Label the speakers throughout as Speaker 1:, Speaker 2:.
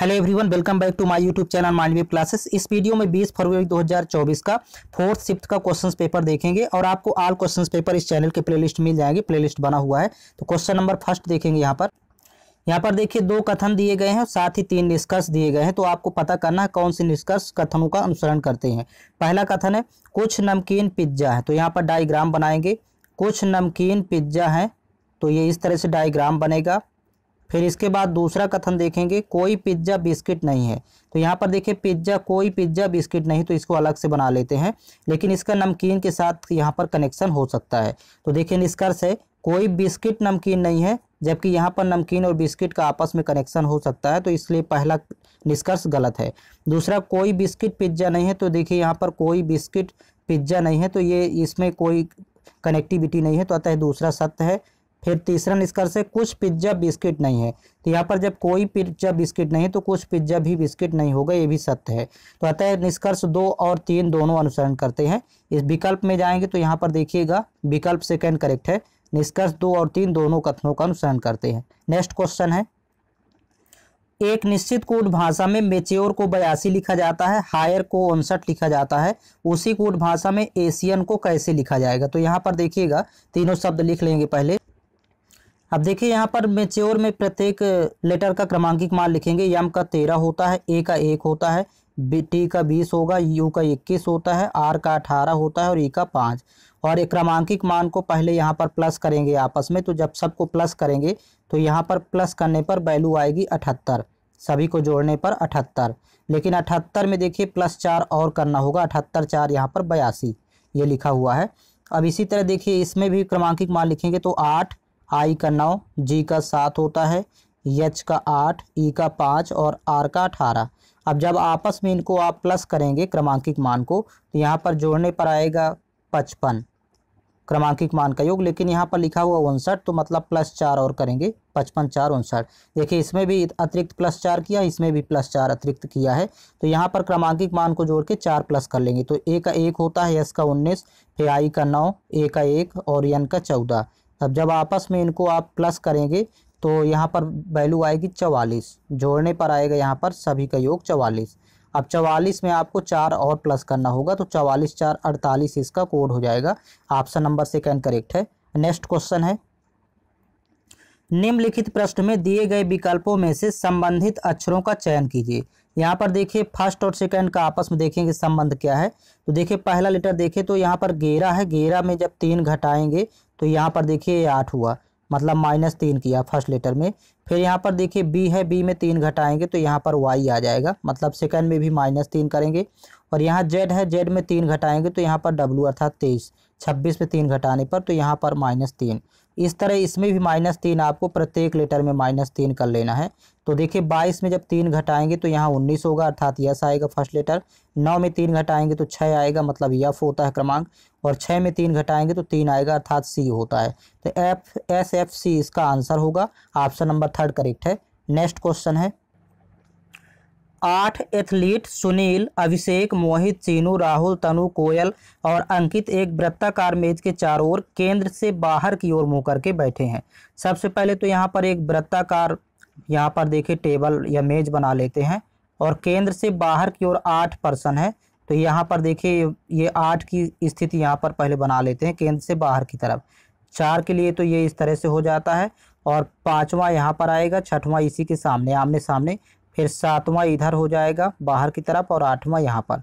Speaker 1: hello everyone welcome back to my YouTube channel Malvi classes इस video में 20 फरवरी 2024 का फोर्थ शिफ्ट का क्वेश्चंस पेपर देखेंगे और आपको ऑल क्वेश्चंस पेपर इस चैनल के प्लेलिस्ट मिल जाएंगे प्लेलिस्ट बना हुआ है तो क्वेश्चन नंबर फर्स्ट देखेंगे यहाँ पर यहाँ पर देखिए दो कथन दिए गए हैं साथ ही तीन निष्कर्ष दिए गए हैं तो आपको पता करना है कौन से निष्कर्ष कथनों का अनुसरण करते हैं पहला कथन है कुछ नमकीन पिज्जा है तो यहाँ पर डायग्राम बनाएंगे कुछ नमकीन पिज्जा है तो ये इस तरह से डायग्राम बनेगा फिर इसके बाद दूसरा कथन देखेंगे कोई पिज्ज़ा बिस्किट नहीं है तो यहाँ पर देखिए पिज्ज़ा कोई पिज्ज़ा बिस्किट नहीं तो इसको अलग से बना लेते हैं लेकिन इसका नमकीन के साथ यहाँ पर कनेक्शन हो सकता है तो देखिए निष्कर्ष है कोई बिस्किट नमकीन नहीं है जबकि यहाँ पर नमकीन और बिस्किट का आपस में कनेक्शन हो सकता है तो इसलिए पहला निष्कर्ष गलत है दूसरा कोई बिस्किट पिज्ज़ा नहीं है तो देखिए यहाँ पर कोई बिस्किट पिज्ज़ा नहीं है तो ये इसमें कोई कनेक्टिविटी नहीं है तो अतः दूसरा सत्य है फिर तीसरा निष्कर्ष है कुछ पिज्जा बिस्किट नहीं है तो यहाँ पर जब कोई पिज्जा बिस्किट नहीं तो कुछ पिज्जा भी बिस्किट नहीं होगा ये भी सत्य है तो अतः निष्कर्ष दो और तीन दोनों अनुसरण करते हैं इस विकल्प में जाएंगे तो यहाँ पर देखिएगा विकल्प सेकेंड करेक्ट है निष्कर्ष दो और तीन दोनों कथनों का अनुसरण करते हैं नेक्स्ट क्वेश्चन है एक निश्चित कोड भाषा में मेच्योर को बयासी लिखा जाता है हायर को उनसठ लिखा जाता है उसी कोड भाषा में एशियन को कैसे लिखा जाएगा तो यहाँ पर देखिएगा तीनों शब्द लिख लेंगे पहले अब देखिए यहाँ पर मेच्योर में प्रत्येक लेटर का क्रमांकिक मान लिखेंगे यम का तेरह होता है ए का एक होता है बी टी का बीस होगा यू का इक्कीस होता है आर का अठारह होता है और ई e का पाँच और एक क्रमांकिक मान को पहले यहाँ पर प्लस करेंगे आपस में तो जब सबको प्लस करेंगे तो यहाँ पर प्लस करने पर वैल्यू आएगी अठहत्तर सभी को जोड़ने पर अठहत्तर लेकिन अठहत्तर में देखिए प्लस चार और करना होगा अठहत्तर चार यहाँ पर बयासी ये लिखा हुआ है अब इसी तरह देखिए इसमें भी क्रमांकिक मान लिखेंगे तो आठ आई का नौ जी का सात होता है यच का आठ ई का पाँच और आर का अठारह अब जब आपस में इनको आप प्लस करेंगे क्रमांकिक मान को तो यहाँ पर जोड़ने पर आएगा पचपन क्रमांकिक मान का योग लेकिन यहाँ पर लिखा हुआ उनसठ तो मतलब प्लस चार और करेंगे पचपन चार उनसठ देखिए इसमें भी अतिरिक्त प्लस चार किया इसमें भी प्लस चार अतिरिक्त किया है तो यहाँ पर क्रमांकिक मान को जोड़ के चार प्लस कर लेंगे तो ए का एक होता है एस का उन्नीस फिर आई का नौ ए का एक और एन का चौदह अब जब आपस में इनको आप प्लस करेंगे तो यहाँ पर वैल्यू आएगी चवालीस जोड़ने पर आएगा यहाँ पर सभी का योग चवालीस अब चवालीस में आपको चार और प्लस करना होगा तो चवालीस चार अड़तालीस इसका कोड हो जाएगा ऑप्शन नंबर सेकेंड करेक्ट है नेक्स्ट क्वेश्चन है निम्नलिखित प्रश्न में दिए गए विकल्पों में से संबंधित अक्षरों का चयन कीजिए यहाँ पर देखिए फर्स्ट और सेकंड का आपस में देखेंगे संबंध क्या है तो देखिए पहला लेटर देखें तो यहाँ पर गेरा है गेरा में जब तीन घटाएंगे तो यहाँ पर देखिए आठ हुआ मतलब माइनस तीन किया फर्स्ट लेटर में फिर यहाँ पर देखिए बी है बी में तीन घटाएंगे तो यहाँ पर वाई आ जाएगा मतलब सेकंड में भी माइनस तीन करेंगे और यहाँ जेड है जेड में तीन घटाएंगे तो यहाँ पर डब्लू अर्थात तेईस छब्बीस में तीन घटाने पर तो यहाँ पर माइनस तीन इस तरह इसमें भी माइनस तीन आपको प्रत्येक लेटर में माइनस तीन कर लेना है तो देखिए बाईस में जब तीन घटाएंगे तो यहाँ उन्नीस होगा अर्थात यस आएगा फर्स्ट लेटर नौ में तीन घटाएंगे तो छः आएगा मतलब यफ होता है क्रमांक और छः में तीन घटाएंगे तो तीन आएगा अर्थात सी होता है तो एफ एस एफ सी इसका आंसर होगा ऑप्शन नंबर थर्ड करेक्ट है नेक्स्ट क्वेश्चन है आठ एथलीट सुनील अभिषेक मोहित चीनू राहुल तनु कोयल और अंकित एक वृत्ताकार मेज के चारों ओर केंद्र से बाहर की ओर मुंह करके बैठे हैं सबसे पहले तो यहाँ पर एक वृत्ताकार यहाँ पर देखिए टेबल या मेज बना लेते हैं और केंद्र से बाहर की ओर आठ पर्सन है तो यहाँ पर देखिए ये आठ की स्थिति यहाँ पर पहले बना लेते हैं केंद्र से बाहर की तरफ चार के लिए तो ये इस तरह से हो जाता है और पाँचवा यहाँ पर आएगा छठवां इसी के सामने आमने सामने फिर सातवां इधर हो जाएगा बाहर की तरफ और आठवां यहाँ पर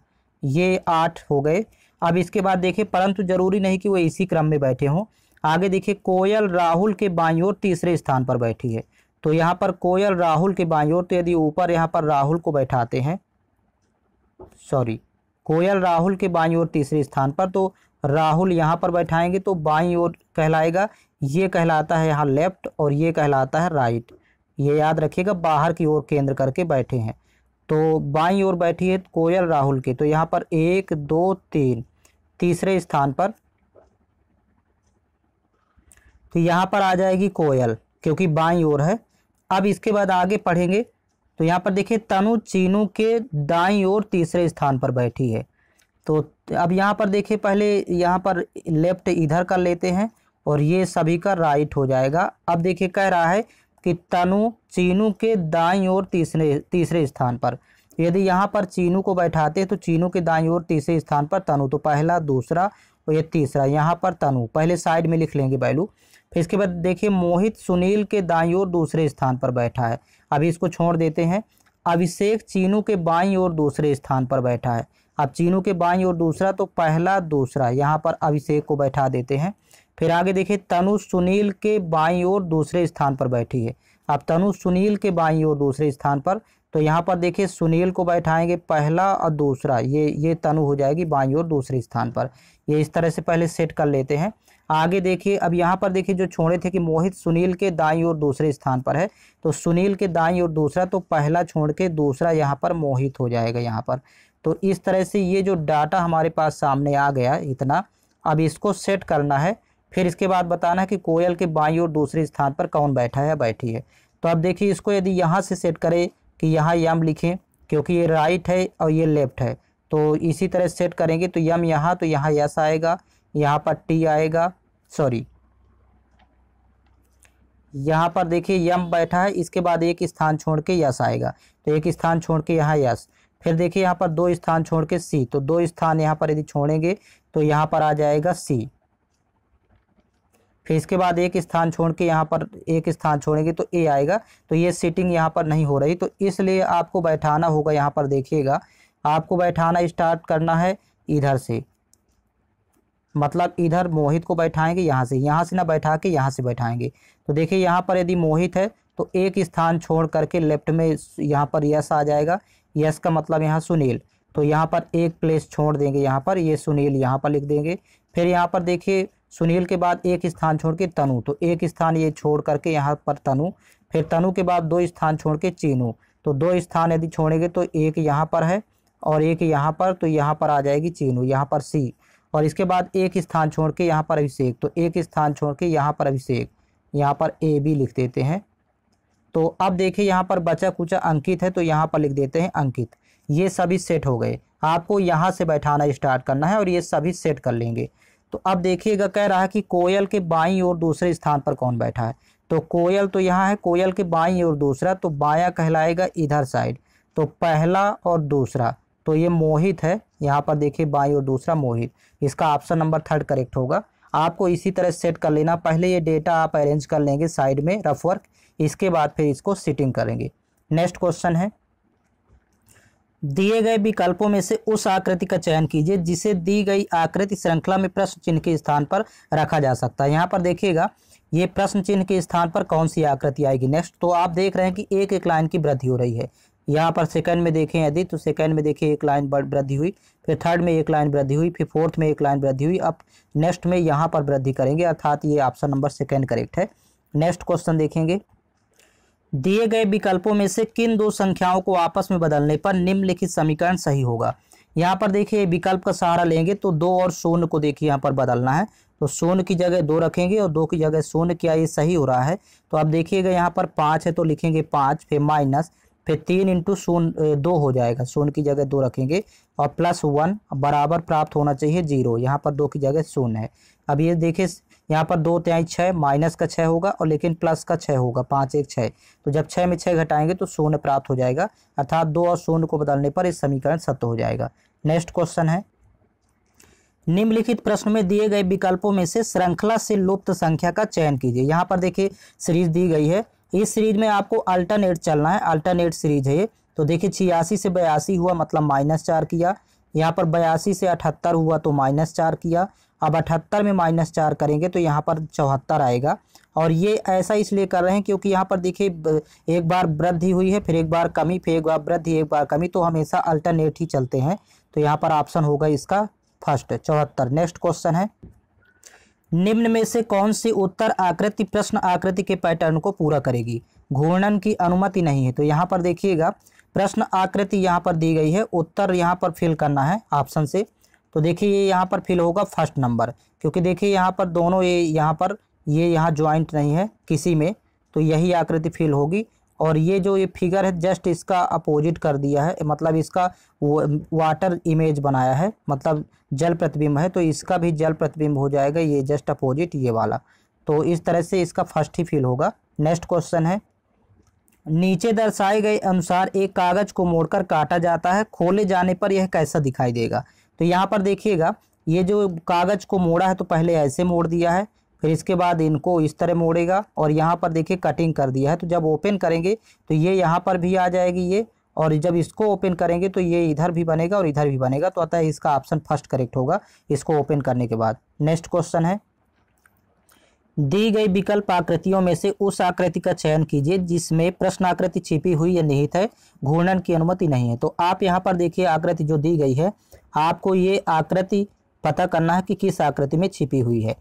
Speaker 1: ये आठ हो गए अब इसके बाद देखिए परंतु जरूरी नहीं कि वो इसी क्रम में बैठे हों आगे देखिए कोयल राहुल के बाई ओर तीसरे स्थान पर बैठी है तो यहाँ पर कोयल राहुल के बाई ओर तो यदि ऊपर यहाँ पर राहुल को बैठाते हैं सॉरी कोयल राहुल के बाई और तीसरे स्थान पर तो राहुल यहाँ पर बैठाएंगे तो बाई और कहलाएगा ये कहलाता है यहाँ लेफ्ट और ये कहलाता है राइट ये याद रखिएगा बाहर की ओर केंद्र करके बैठे हैं तो बाई ओर बैठी है कोयल राहुल के तो यहाँ पर एक दो तीन तीसरे स्थान पर तो यहाँ पर आ जाएगी कोयल क्योंकि बाई ओर है अब इसके बाद आगे पढ़ेंगे तो यहाँ पर देखिए तनु चीनू के दाई और तीसरे स्थान पर बैठी है तो अब यहाँ पर देखिए पहले यहाँ पर लेफ्ट इधर कर लेते हैं और ये सभी का राइट हो जाएगा अब देखिए कह रहा है कि तनु चीनू के दाई और तीसरे तीसरे स्थान पर यदि यहाँ पर चीनू को बैठाते हैं तो चीनू के दाई और तीसरे स्थान पर तनु तो पहला दूसरा और ये तीसरा यहाँ पर तनु पहले साइड में लिख लेंगे बैलू फिर इसके बाद देखिए मोहित सुनील के दाई और दूसरे स्थान पर बैठा है अभी इसको छोड़ देते हैं अभिषेक चीनू के बाई और दूसरे स्थान पर बैठा है अब चीनू के बाई और दूसरा तो पहला दूसरा यहाँ पर अभिषेक को बैठा देते हैं फिर आगे देखिए तनु सुनील के बाई और दूसरे स्थान पर बैठी है अब तनु सुनील के बाई और दूसरे स्थान पर तो यहाँ पर देखिए सुनील को बैठाएंगे पहला और दूसरा ये ये तनु हो जाएगी बाई और दूसरे स्थान पर ये इस तरह से पहले सेट कर लेते हैं आगे देखिए अब यहाँ पर देखिए जो छोड़े थे कि मोहित सुनील के दाई और दूसरे स्थान पर है तो सुनील के दाई और दूसरा तो पहला छोड़ के दूसरा यहाँ पर मोहित हो जाएगा यहाँ पर तो इस तरह से ये जो डाटा हमारे पास सामने आ गया इतना अब इसको सेट करना है फिर इसके बाद बताना है कि कोयल के बाई और दूसरे स्थान पर कौन बैठा है बैठी है तो अब देखिए इसको यदि यहाँ से सेट करें कि यहाँ यम लिखें क्योंकि ये राइट है और ये लेफ्ट है तो इसी तरह सेट करेंगे तो यम यहाँ तो यहाँ यस आएगा यहाँ पर टी आएगा सॉरी यहाँ पर देखिए यम बैठा है इसके बाद एक स्थान छोड़ के यस आएगा तो एक स्थान छोड़ के यहाँ यस फिर देखिए यहाँ पर दो स्थान छोड़ के सी तो दो स्थान यहाँ पर यदि छोड़ेंगे तो यहाँ पर आ जाएगा सी फिर इसके बाद एक स्थान छोड़ के यहाँ पर एक स्थान छोड़ेंगे तो ए आएगा तो ये सीटिंग यहाँ पर नहीं हो रही तो इसलिए आपको बैठाना होगा यहाँ पर देखिएगा आपको बैठाना स्टार्ट करना है इधर से मतलब इधर मोहित को बैठाएंगे यहाँ से यहाँ से ना बैठा के यहाँ से बैठाएंगे तो देखिए यहाँ पर यदि मोहित है तो एक स्थान छोड़ करके लेफ्ट में यहाँ पर यस आ जाएगा यस का मतलब यहाँ सुनील तो यहाँ पर एक प्लेस छोड़ देंगे यहाँ पर ये यह सुनील यहाँ पर लिख देंगे फिर यहाँ पर देखिए सुनील के बाद एक स्थान छोड़ के तनु तो एक स्थान ये छोड़ करके यहाँ पर तनु फिर तनु के बाद दो स्थान छोड़ के चीनू तो दो स्थान यदि छोड़ेंगे तो एक यहाँ पर है और एक यहाँ पर तो यहाँ पर आ जाएगी चीनू यहाँ पर सी और इसके बाद एक स्थान छोड़ के यहाँ पर अभिषेक तो एक स्थान छोड़ के यहाँ पर अभिषेक यहाँ पर ए बी लिख देते हैं तो अब देखिए यहाँ पर बचा कुचा अंकित है तो यहाँ पर लिख देते हैं अंकित ये सभी सेट हो गए आपको यहाँ से बैठाना स्टार्ट करना है और ये सभी सेट कर लेंगे तो अब देखिएगा कह रहा है कि कोयल के बाई और दूसरे स्थान पर कौन बैठा है तो कोयल तो यहाँ है कोयल के बाई और दूसरा तो बाया कहलाएगा इधर साइड तो पहला और दूसरा तो ये मोहित है यहाँ पर देखिए बाई और दूसरा मोहित इसका ऑप्शन नंबर थर्ड करेक्ट होगा आपको इसी तरह सेट कर लेना पहले ये डेटा आप अरेंज कर लेंगे साइड में रफ वर्क इसके बाद फिर इसको सिटिंग करेंगे नेक्स्ट क्वेश्चन है दिए गए विकल्पों में से उस आकृति का चयन कीजिए जिसे दी गई आकृति श्रृंखला में प्रश्न चिन्ह के स्थान पर रखा जा सकता है यहाँ पर देखिएगा ये प्रश्न चिन्ह के स्थान पर कौन सी आकृति आएगी नेक्स्ट तो आप देख रहे हैं कि एक एक लाइन की वृद्धि हो रही है यहाँ पर सेकंड में देखें यदि तो सेकंड में देखिए एक लाइन वृद्धि हुई फिर थर्ड में एक लाइन वृद्धि हुई फिर फोर्थ में एक लाइन वृद्धि हुई अब नेक्स्ट में यहाँ पर वृद्धि करेंगे अर्थात ये ऑप्शन नंबर सेकंड करेक्ट है नेक्स्ट क्वेश्चन देखेंगे दिए गए विकल्पों में से किन दो संख्याओं को आपस में बदलने पर निम्नलिखित समीकरण सही होगा यहाँ पर देखिए विकल्प का सहारा लेंगे तो दो और शून्य को देखिए यहाँ पर बदलना है तो शून्य की जगह दो रखेंगे और दो की जगह शून्य क्या ये सही हो रहा है तो आप देखिएगा यहाँ पर पाँच है तो लिखेंगे पाँच फिर माइनस फिर तीन इंटू शून्य दो हो जाएगा शून्य की जगह दो रखेंगे और प्लस वन बराबर प्राप्त होना चाहिए जीरो यहाँ पर दो की जगह शून्य है अब ये देखिए यहाँ पर दो त्याई छः माइनस का छः होगा और लेकिन प्लस का छः होगा पाँच एक छः तो जब छः में छः घटाएंगे तो शून्य प्राप्त हो जाएगा अर्थात दो और शून्य को बदलने पर इस समीकरण सत्य हो जाएगा नेक्स्ट क्वेश्चन है निम्नलिखित प्रश्न में दिए गए विकल्पों में से श्रृंखला से लुप्त संख्या का चयन कीजिए यहाँ पर देखिए सीरीज दी गई है इस सीरीज में आपको अल्टरनेट चलना है अल्टरनेट सीरीज है ये तो देखिए छियासी से बयासी हुआ मतलब माइनस चार किया यहाँ पर बयासी से अठहत्तर हुआ तो माइनस चार किया अब अठहत्तर में माइनस चार करेंगे तो यहाँ पर चौहत्तर आएगा और ये ऐसा इसलिए कर रहे हैं क्योंकि यहाँ पर देखिए एक बार वृद्धि हुई है फिर एक बार कमी फिर एक बार वृद्धि एक बार कमी तो हमेशा अल्टरनेट ही चलते हैं तो यहाँ पर ऑप्शन होगा इसका फर्स्ट चौहत्तर नेक्स्ट क्वेश्चन है निम्न में से कौन सी उत्तर आकृति प्रश्न आकृति के पैटर्न को पूरा करेगी घूर्णन की अनुमति नहीं है तो यहाँ पर देखिएगा प्रश्न आकृति यहाँ पर दी गई है उत्तर यहाँ पर फिल करना है ऑप्शन से तो देखिए ये यहाँ पर फिल होगा फर्स्ट नंबर क्योंकि देखिए यहाँ पर दोनों ये यहाँ पर ये यहाँ ज्वाइंट नहीं है किसी में तो यही आकृति फिल होगी और ये जो ये फिगर है जस्ट इसका अपोजिट कर दिया है मतलब इसका वाटर इमेज बनाया है मतलब जल प्रतिबिंब है तो इसका भी जल प्रतिबिंब हो जाएगा ये जस्ट अपोजिट ये वाला तो इस तरह से इसका फर्स्ट ही फील होगा नेक्स्ट क्वेश्चन है नीचे दर्शाए गए अनुसार एक कागज को मोड़कर काटा जाता है खोले जाने पर यह कैसा दिखाई देगा तो यहाँ पर देखिएगा ये जो कागज को मोड़ा है तो पहले ऐसे मोड़ दिया है फिर इसके बाद इनको इस तरह मोड़ेगा और यहाँ पर देखिए कटिंग कर दिया है तो जब ओपन करेंगे तो ये यहाँ पर भी आ जाएगी ये और जब इसको ओपन करेंगे तो ये इधर भी बनेगा और इधर भी बनेगा तो अतः इसका ऑप्शन फर्स्ट करेक्ट होगा इसको ओपन करने के बाद नेक्स्ट क्वेश्चन है दी गई विकल्प आकृतियों में से उस आकृति का चयन कीजिए जिसमें प्रश्न आकृति छिपी हुई या निहित है घूर्णन की अनुमति नहीं है तो आप यहाँ पर देखिए आकृति जो दी गई है आपको ये आकृति पता करना है कि किस आकृति में छिपी हुई है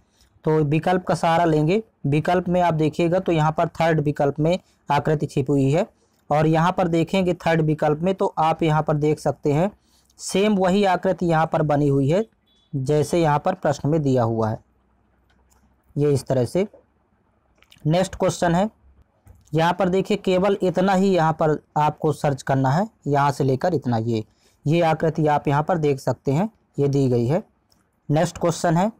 Speaker 1: तो विकल्प का सहारा लेंगे विकल्प में आप देखिएगा तो यहाँ पर थर्ड विकल्प में आकृति छिपी हुई है और यहाँ पर देखेंगे थर्ड विकल्प में तो आप यहाँ पर देख सकते हैं सेम वही आकृति यहाँ पर बनी हुई है जैसे यहाँ पर प्रश्न में दिया हुआ है ये इस तरह से नेक्स्ट क्वेश्चन है यहाँ पर देखिए केवल इतना ही यहाँ पर आपको सर्च करना है यहाँ से लेकर इतना ये ये आकृति आप यहाँ पर देख सकते हैं ये दी गई है नेक्स्ट क्वेश्चन है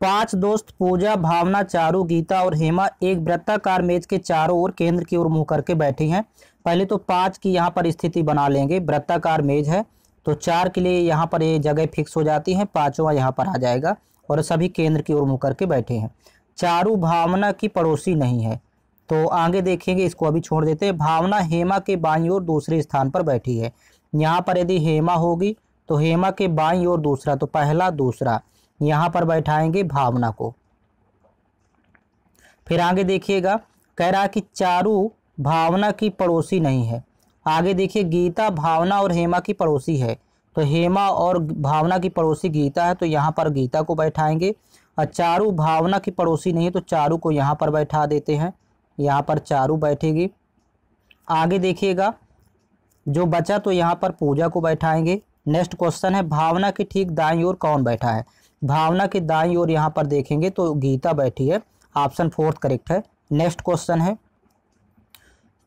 Speaker 1: पांच दोस्त पूजा भावना चारू गीता और हेमा एक वृत्ताकार मेज के चारों ओर केंद्र की ओर मुंह करके बैठी हैं पहले तो पांच की यहाँ पर स्थिति बना लेंगे वृत्ताकार मेज है तो चार के लिए यहाँ पर ये यह जगह फिक्स हो जाती है पाँचवा यहाँ पर आ जाएगा और सभी केंद्र की ओर मुँह करके बैठे हैं चारू भावना की पड़ोसी नहीं है तो आगे देखेंगे इसको अभी छोड़ देते हैं भावना हेमा के बाई और दूसरे स्थान पर बैठी है यहाँ पर यदि हेमा होगी तो हेमा के बाई और दूसरा तो पहला दूसरा यहाँ पर बैठाएंगे भावना को फिर आगे देखिएगा कह रहा कि चारू भावना की पड़ोसी नहीं है आगे देखिए गीता भावना और हेमा की पड़ोसी है तो हेमा और भावना की पड़ोसी गीता है तो यहाँ पर गीता को बैठाएंगे और चारू भावना की पड़ोसी नहीं है तो चारू को यहाँ पर बैठा देते हैं यहाँ पर चारू बैठेगी आगे देखिएगा जो बचा तो यहाँ पर पूजा को बैठाएंगे नेक्स्ट क्वेश्चन है भावना के ठीक दाई ओर कौन बैठा है भावना की दाई और यहाँ पर देखेंगे तो गीता बैठी है ऑप्शन फोर्थ करेक्ट है नेक्स्ट क्वेश्चन है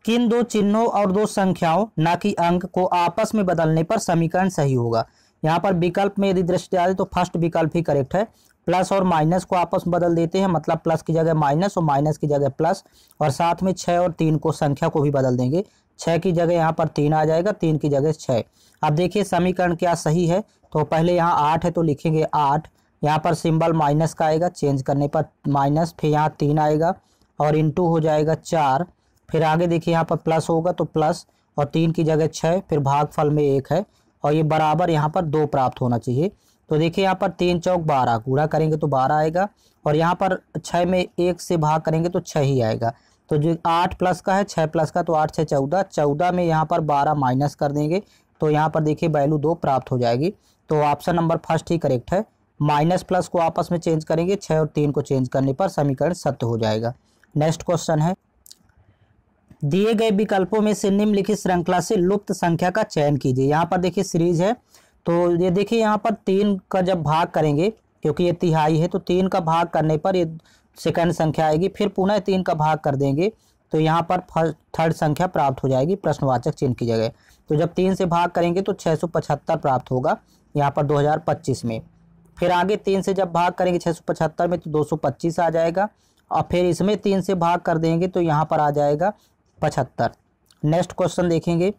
Speaker 1: किन दो चिन्हों और दो संख्याओं न कि अंक को आपस में बदलने पर समीकरण सही होगा यहाँ पर विकल्प में यदि दृष्टि आ जाए तो फर्स्ट विकल्प ही करेक्ट है प्लस और माइनस को आपस में बदल देते हैं मतलब प्लस की जगह माइनस और माइनस की जगह प्लस और साथ में छः और तीन को संख्या को भी बदल देंगे छः की जगह यहाँ पर तीन आ जाएगा तीन की जगह छः अब देखिए समीकरण क्या सही है तो पहले यहाँ आठ है तो लिखेंगे आठ यहाँ पर सिंबल माइनस का आएगा चेंज करने पर माइनस फिर यहाँ तीन आएगा और इंटू हो जाएगा चार फिर आगे देखिए यहाँ पर प्लस होगा तो प्लस और तीन की जगह छः फिर भागफल में एक है और ये बराबर यहाँ पर दो प्राप्त होना चाहिए तो देखिए यहाँ पर तीन चौक बारह कूड़ा करेंगे तो बारह आएगा और यहाँ पर छः में एक से भाग करेंगे तो छः ही आएगा तो जो आठ प्लस का है छः प्लस का तो आठ छः चौदह चौदह में यहाँ पर बारह माइनस कर देंगे तो यहाँ पर देखिए वैल्यू दो प्राप्त हो जाएगी तो ऑप्शन नंबर फर्स्ट ही करेक्ट है माइनस प्लस को आपस में चेंज करेंगे छः और तीन को चेंज करने पर समीकरण सत्य हो जाएगा नेक्स्ट क्वेश्चन है दिए गए विकल्पों में से निम्नलिखित श्रृंखला से लुप्त संख्या का चयन कीजिए यहाँ पर देखिए सीरीज है तो ये देखिए यहाँ पर तीन का जब भाग करेंगे क्योंकि ये तिहाई है तो तीन का भाग करने पर ये सेकंड संख्या आएगी फिर पुनः तीन का भाग कर देंगे तो यहाँ पर थर्ड संख्या प्राप्त हो जाएगी प्रश्नवाचक चिन्ह की जगह तो जब तीन से भाग करेंगे तो छः प्राप्त होगा यहाँ पर दो में फिर आगे तीन से जब भाग करेंगे छः में तो दो सौ पच्चीस आ जाएगा और फिर इसमें तीन से भाग कर देंगे तो यहाँ पर आ जाएगा पचहत्तर नेक्स्ट क्वेश्चन देखेंगे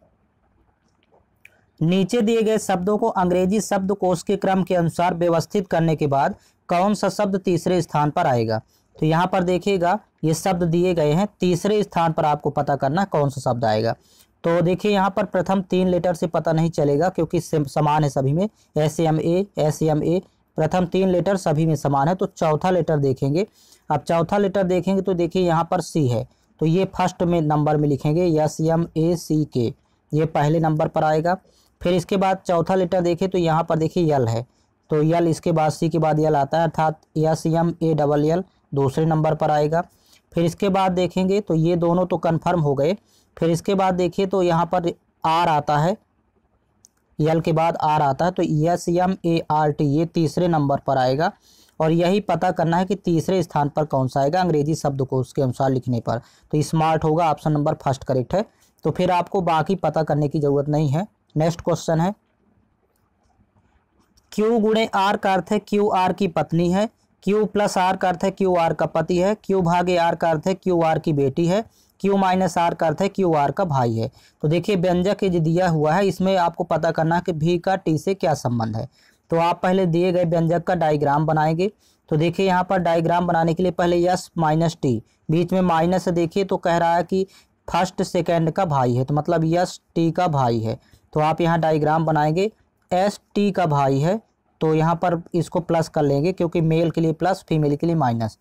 Speaker 1: नीचे दिए गए शब्दों को अंग्रेजी शब्द कोश के क्रम के अनुसार व्यवस्थित करने के बाद कौन सा शब्द तीसरे स्थान पर आएगा तो यहाँ पर देखिएगा ये शब्द दिए गए हैं तीसरे स्थान पर आपको पता करना कौन सा शब्द आएगा तो देखिए यहाँ पर प्रथम तीन लेटर से पता नहीं चलेगा क्योंकि समान है सभी में S M A S M A प्रथम तीन लेटर सभी में समान है तो चौथा लेटर देखेंगे अब चौथा लेटर देखेंगे तो देखिए यहाँ पर सी है तो ये फर्स्ट में नंबर में लिखेंगे एस एम ए सी के ये पहले नंबर पर आएगा फिर इसके बाद चौथा लेटर देखें तो यहाँ पर देखिए यल है तो यल इसके बाद सी के बाद यल आता है अर्थात S M A double L दूसरे नंबर पर आएगा फिर इसके बाद देखेंगे तो ये दोनों तो कन्फर्म हो गए फिर इसके बाद देखिए तो यहाँ पर आर आता है यल के बाद आर आता है तो S M A R T ये तीसरे नंबर पर आएगा और यही पता करना है कि तीसरे स्थान पर कौन सा आएगा अंग्रेजी शब्द को उसके अनुसार लिखने पर तो स्मार्ट होगा ऑप्शन नंबर फर्स्ट करेक्ट है तो फिर आपको बाकी पता करने की ज़रूरत नहीं है नेक्स्ट क्वेश्चन है क्यू गुणे आर का अर्थ है क्यू आर की पत्नी है क्यू प्लस आर का अर्थ है क्यू आर का पति है क्यू भागे आर का अर्थ है क्यू आर की बेटी है क्यू माइनस आर का अर्थ है क्यू आर का भाई है तो देखिए व्यंजक ये जो दिया हुआ है इसमें आपको पता करना है कि भी का टी से क्या संबंध है तो आप पहले दिए गए व्यंजक का डायग्राम बनाएंगे तो देखिए यहाँ पर डायग्राम बनाने के लिए पहले यस माइनस टी बीच में माइनस देखिए तो कह रहा है कि फर्स्ट सेकेंड का भाई है तो मतलब यस टी का भाई है तो आप यहाँ डायग्राम बनाएंगे एस टी का भाई है तो यहाँ पर इसको प्लस कर लेंगे क्योंकि मेल के लिए प्लस फीमेल के लिए माइनस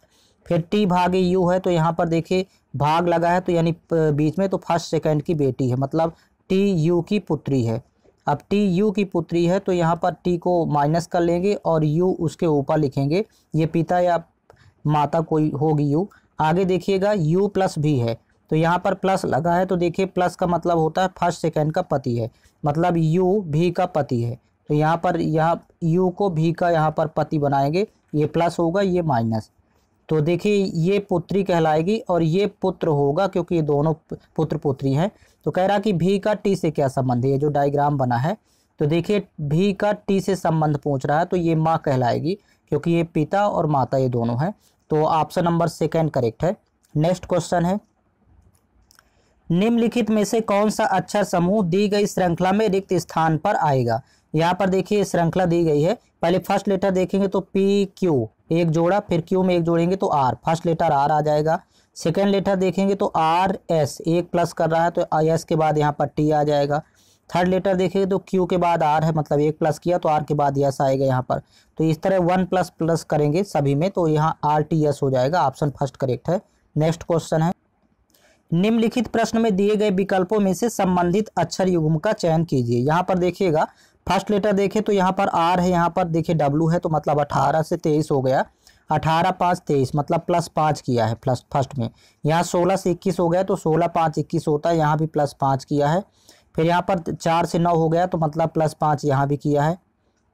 Speaker 1: फिर टी भागे यू है तो यहाँ पर देखिए भाग लगा है तो यानी बीच में तो फर्स्ट सेकंड की बेटी है मतलब टी यू की पुत्री है अब टी यू की पुत्री है तो यहाँ पर टी को माइनस कर लेंगे और यू उसके ऊपर लिखेंगे ये पिता या माता कोई होगी यू आगे देखिएगा यू प्लस भी है तो यहाँ पर प्लस लगा है तो देखिए प्लस का मतलब होता है फर्स्ट सेकेंड का पति है मतलब यू भी का पति है तो यहाँ पर यहाँ यू को भी का यहाँ पर पति बनाएंगे ये प्लस होगा ये माइनस तो देखिए ये पुत्री कहलाएगी और ये पुत्र होगा क्योंकि ये दोनों पुत्र पुत्री हैं तो कह रहा कि भी का टी से क्या संबंध है जो डायग्राम बना है तो देखिए भी का टी से संबंध पूछ रहा है तो ये माँ कहलाएगी क्योंकि ये पिता और माता ये दोनों हैं तो ऑप्शन नंबर सेकेंड करेक्ट है नेक्स्ट क्वेश्चन है निम्नलिखित में से कौन सा अक्षर अच्छा समूह दी गई श्रृंखला में रिक्त स्थान पर आएगा यहाँ पर देखिए श्रृंखला दी गई है पहले फर्स्ट लेटर देखेंगे तो पी क्यू एक जोड़ा फिर क्यू में एक जोड़ेंगे तो आर फर्स्ट लेटर आर आ जाएगा सेकेंड लेटर देखेंगे तो आर एस एक प्लस कर रहा है तो एस के बाद यहाँ पर टी आ जाएगा थर्ड लेटर देखेंगे तो क्यू के बाद आर है मतलब एक प्लस किया तो आर के बाद यस आएगा यहाँ पर तो इस तरह वन प्लस प्लस करेंगे सभी में तो यहाँ आर टी एस हो जाएगा ऑप्शन फर्स्ट करेक्ट है नेक्स्ट क्वेश्चन है निम्नलिखित प्रश्न में दिए गए विकल्पों में से संबंधित अक्षर युग्म का चयन कीजिए यहाँ पर देखिएगा फर्स्ट लेटर देखें तो यहाँ पर आर है यहाँ पर देखिए डब्लू है तो मतलब अठारह से तेईस हो गया अठारह पाँच तेईस मतलब प्लस पाँच किया है प्लस फर्स्ट में यहाँ सोलह से इक्कीस हो गया तो सोलह पाँच इक्कीस होता है यहाँ भी प्लस पाँच किया है फिर यहाँ पर चार से नौ हो गया तो मतलब प्लस पाँच यहाँ भी किया है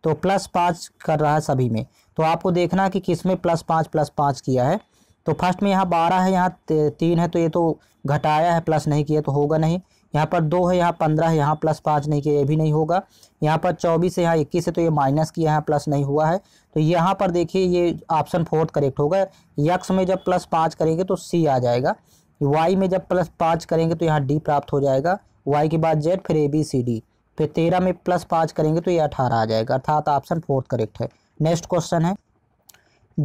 Speaker 1: तो प्लस पाँच कर रहा है सभी में तो आपको देखना है कि किस में प्लस पाँच प्लस पाँच किया है तो फर्स्ट में यहाँ बारह है यहाँ तीन है तो ये तो घटाया है प्लस नहीं किया तो होगा नहीं यहाँ पर दो है यहाँ पंद्रह है यहाँ प्लस पाँच नहीं किया ये भी नहीं होगा यहाँ पर चौबीस है यहाँ इक्कीस है तो ये माइनस किया है प्लस नहीं हुआ है तो यहाँ पर देखिए ये ऑप्शन फोर्थ करेक्ट होगा यक्स में जब प्लस पाँच करेंगे तो सी आ जाएगा वाई में जब प्लस पाँच करेंगे तो यहाँ डी प्राप्त हो जाएगा वाई के बाद जेड फिर ए बी सी डी फिर तेरह में प्लस पाँच करेंगे तो ये अठारह आ जाएगा अर्थात ऑप्शन फोर्थ करेक्ट है नेक्स्ट क्वेश्चन है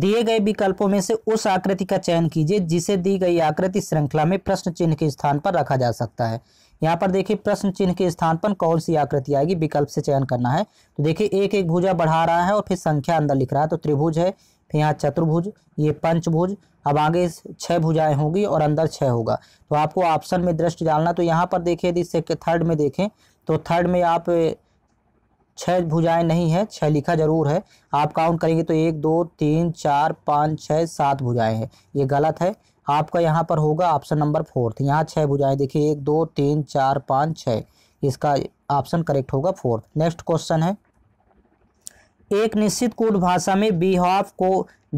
Speaker 1: दिए गए विकल्पों में से उस आकृति का चयन कीजिए जिसे दी गई आकृति श्रृंखला में प्रश्न चिन्ह के स्थान पर रखा जा सकता है यहाँ पर देखिए प्रश्न चिन्ह के स्थान पर कौन सी आकृति आएगी विकल्प से चयन करना है तो देखिए एक एक भुजा बढ़ा रहा है और फिर संख्या अंदर लिख रहा है तो त्रिभुज है फिर यहाँ चतुर्भुज ये पंचभुज अब आगे छह भुजाएं होंगी और अंदर छह होगा तो आपको ऑप्शन में दृष्टि डालना तो यहाँ पर देखिए यदि थर्ड में देखें तो थर्ड में आप छह भुजाएं नहीं है छह लिखा ज़रूर है आप काउंट करेंगे तो एक दो तीन चार पाँच छः सात भुजाएं हैं ये गलत है आपका यहाँ पर होगा ऑप्शन नंबर फोर्थ यहाँ छः भुजाएं देखिए एक दो तीन चार पाँच छः इसका ऑप्शन करेक्ट होगा फोर्थ नेक्स्ट क्वेश्चन है एक निश्चित कोड भाषा में बी हॉफ को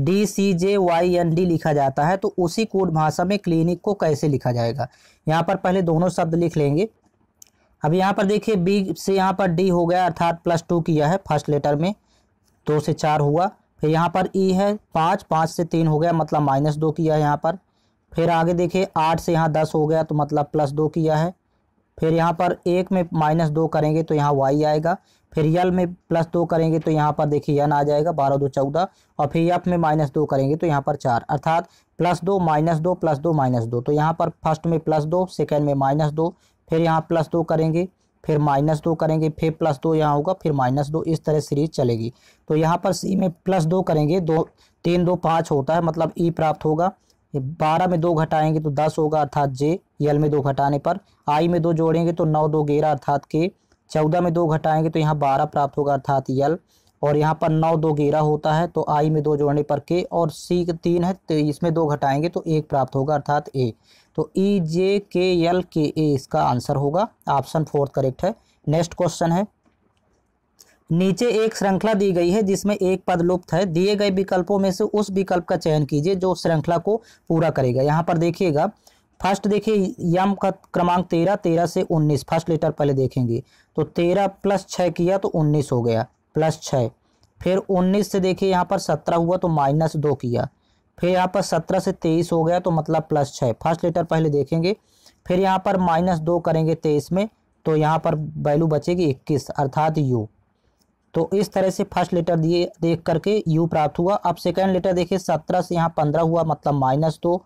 Speaker 1: D C J Y N D लिखा जाता है तो उसी कोड भाषा में क्लिनिक को कैसे लिखा जाएगा यहाँ पर पहले दोनों शब्द लिख लेंगे अब यहाँ पर देखिए बी से यहाँ पर डी हो गया अर्थात प्लस टू किया है फर्स्ट लेटर में दो से चार हुआ फिर यहाँ पर ई है पाँच पाँच से तीन हो गया मतलब माइनस दो किया है यहाँ पर फिर आगे देखिए आठ से यहाँ दस हो गया तो मतलब प्लस दो किया है फिर यहाँ पर एक में माइनस दो करेंगे तो यहाँ वाई आएगा फिर यल में प्लस दो करेंगे तो यहाँ पर देखिए यन आ जाएगा बारह दो चौदह और फिर यफ में माइनस दो करेंगे तो यहाँ पर चार अर्थात प्लस दो माइनस दो प्लस दो माइनस दो तो यहाँ पर फर्स्ट में प्लस दो सेकेंड में माइनस दो फिर यहाँ प्लस दो करेंगे फिर माइनस दो करेंगे फिर प्लस दो यहाँ होगा फिर माइनस दो इस तरह सीरीज चलेगी तो यहाँ पर सी में प्लस दो करेंगे दो तीन दो पाँच होता है मतलब ई e प्राप्त होगा बारह में दो घटाएंगे तो दस होगा अर्थात जे यल में दो घटाने पर आई में दो जोड़ेंगे तो नौ दो गेरा अर्थात के चौदह में दो घटाएंगे तो यहाँ बारह प्राप्त होगा अर्थात यल और यहाँ पर नौ दो गेरा होता है तो आई में दो जोड़ने पर के और सी तीन है तो इसमें दो घटाएंगे तो एक प्राप्त होगा अर्थात ए तो ई जे के एल के ए इसका आंसर होगा ऑप्शन फोर्थ करेक्ट है नेक्स्ट क्वेश्चन है नीचे एक श्रृंखला दी गई है जिसमें एक पद लुप्त है दिए गए विकल्पों में से उस विकल्प का चयन कीजिए जो श्रृंखला को पूरा करेगा यहाँ पर देखिएगा फर्स्ट देखिए यम का क्रमांक तेरह तेरह से उन्नीस फर्स्ट लेटर पहले देखेंगे तो तेरह प्लस छः किया तो उन्नीस हो गया प्लस छः फिर उन्नीस से देखिए यहाँ पर सत्रह हुआ तो माइनस दो किया फिर यहाँ पर सत्रह से तेईस हो गया तो मतलब प्लस छः फर्स्ट लेटर पहले देखेंगे फिर यहाँ पर माइनस दो करेंगे तेईस में तो यहाँ पर वैल्यू बचेगी इक्कीस अर्थात यू तो इस तरह से फर्स्ट लेटर दिए देख करके यू प्राप्त हुआ अब सेकेंड लेटर देखिए सत्रह से यहाँ पंद्रह हुआ मतलब माइनस दो